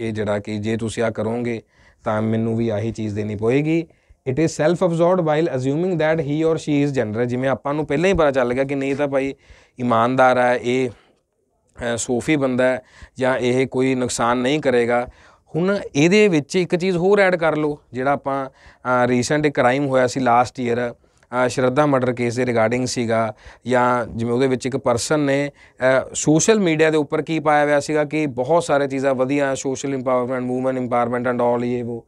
Speaker 1: ਇਹ ਜਿਹੜਾ ਕਿ ਜੇ ਤੁਸੀਂ ਆ ਕਰੋਗੇ ਤਾਂ ਮੈਨੂੰ ਵੀ ਆਹੀ ਚੀਜ਼ ਦੇਣੀ ਪਵੇਗੀ it is self absorbed while assuming that he or she is general ਜਿਵੇਂ ਆਪਾਂ ਨੂੰ ਪਹਿਲਾਂ ਹੀ ਪਤਾ ਚੱਲ ਗਿਆ ਕਿ ਨਹੀਂ ਤਾਂ ਭਾਈ ਇਮਾਨਦਾਰ ਹੈ ਇਹ ਸੂਫੀ ਬੰਦਾ ਹੈ ਜਾਂ ਇਹ ਕੋਈ ਨੁਕਸਾਨ ਨਹੀਂ ਕਰੇਗਾ ਹੁਣ ਇਹਦੇ ਵਿੱਚ ਇੱਕ ਚੀਜ਼ ਹੋਰ ਐਡ ਕਰ ਲਓ ਜਿਹੜਾ ਆਪਾਂ ਰੀਸੈਂਟ ਕ੍ਰਾਈਮ ਹੋਇਆ ਸੀ last year Shraddha murder case ਦੇ ਰਿਗਾਰਡਿੰਗ ਸੀਗਾ ਜਾਂ ਜਿਵੇਂ ਉਹਦੇ ਵਿੱਚ ਇੱਕ ਪਰਸਨ ਨੇ ਸੋਸ਼ਲ ਮੀਡੀਆ ਦੇ ਉੱਪਰ ਕੀ ਪਾਇਆ ਹੋਇਆ ਸੀਗਾ ਕਿ ਬਹੁਤ ਸਾਰੇ ਚੀਜ਼ਾਂ ਵਧੀਆ social empowerment movement empowerment and all ਇਹ ਉਹ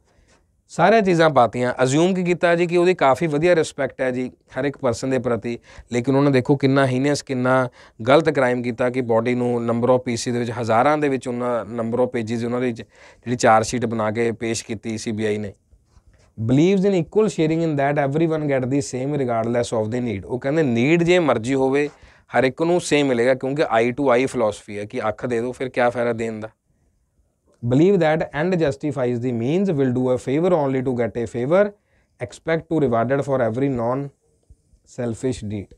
Speaker 1: ਸਾਰੀਆਂ ਚੀਜ਼ਾਂ ਪਾਤੀਆਂ ਅਜ਼ਿਊਮ ਕੀ ਕੀਤਾ ਜੀ ਕਿ ਉਹਦੀ ਕਾਫੀ ਵਧੀਆ ਰਿਸਪੈਕਟ ਹੈ ਜੀ ਹਰ ਇੱਕ ਪਰਸਨ ਦੇ ਪ੍ਰਤੀ ਲੇਕਿਨ ਉਹਨਾਂ ਦੇਖੋ ਕਿੰਨਾ ਹੀਨੀਅਸ ਕਿੰਨਾ ਗਲਤ ਕ੍ਰਾਈਮ ਕੀਤਾ ਕਿ ਬਾਡੀ ਨੂੰ ਨੰਬਰ ਆਫ ਪੀਸੀ ਦੇ ਵਿੱਚ ਹਜ਼ਾਰਾਂ ਦੇ ਵਿੱਚ ਉਹਨਾਂ ਨੰਬਰ ਆਫ ਪੇजेस ਉਹਨਾਂ ਦੇ ਜਿਹੜੀ ਚਾਰਜ ਸ਼ੀਟ ਬਣਾ ਕੇ ਪੇਸ਼ ਕੀਤੀ ਸੀਬੀਆਈ ਨੇ believes in equal sharing in that everyone get the same regardless of the need ਉਹ ਕਹਿੰਦੇ ਨੀਡ ਜੇ ਮਰਜ਼ੀ ਹੋਵੇ ਹਰ ਇੱਕ ਨੂੰ ਸੇਮ ਮਿਲੇਗਾ ਕਿਉਂਕਿ ਆਈ ਟੂ ਆਈ ਫਿਲਾਸਫੀ ਹੈ ਕਿ ਅੱਖ ਦੇ ਦਿਓ ਫਿਰ ਕੀ ਫਾਇਦਾ ਦੇਣ ਦਾ believe that end justifies the means will do a favor only to get a favor expect to rewarded for every non selfish deed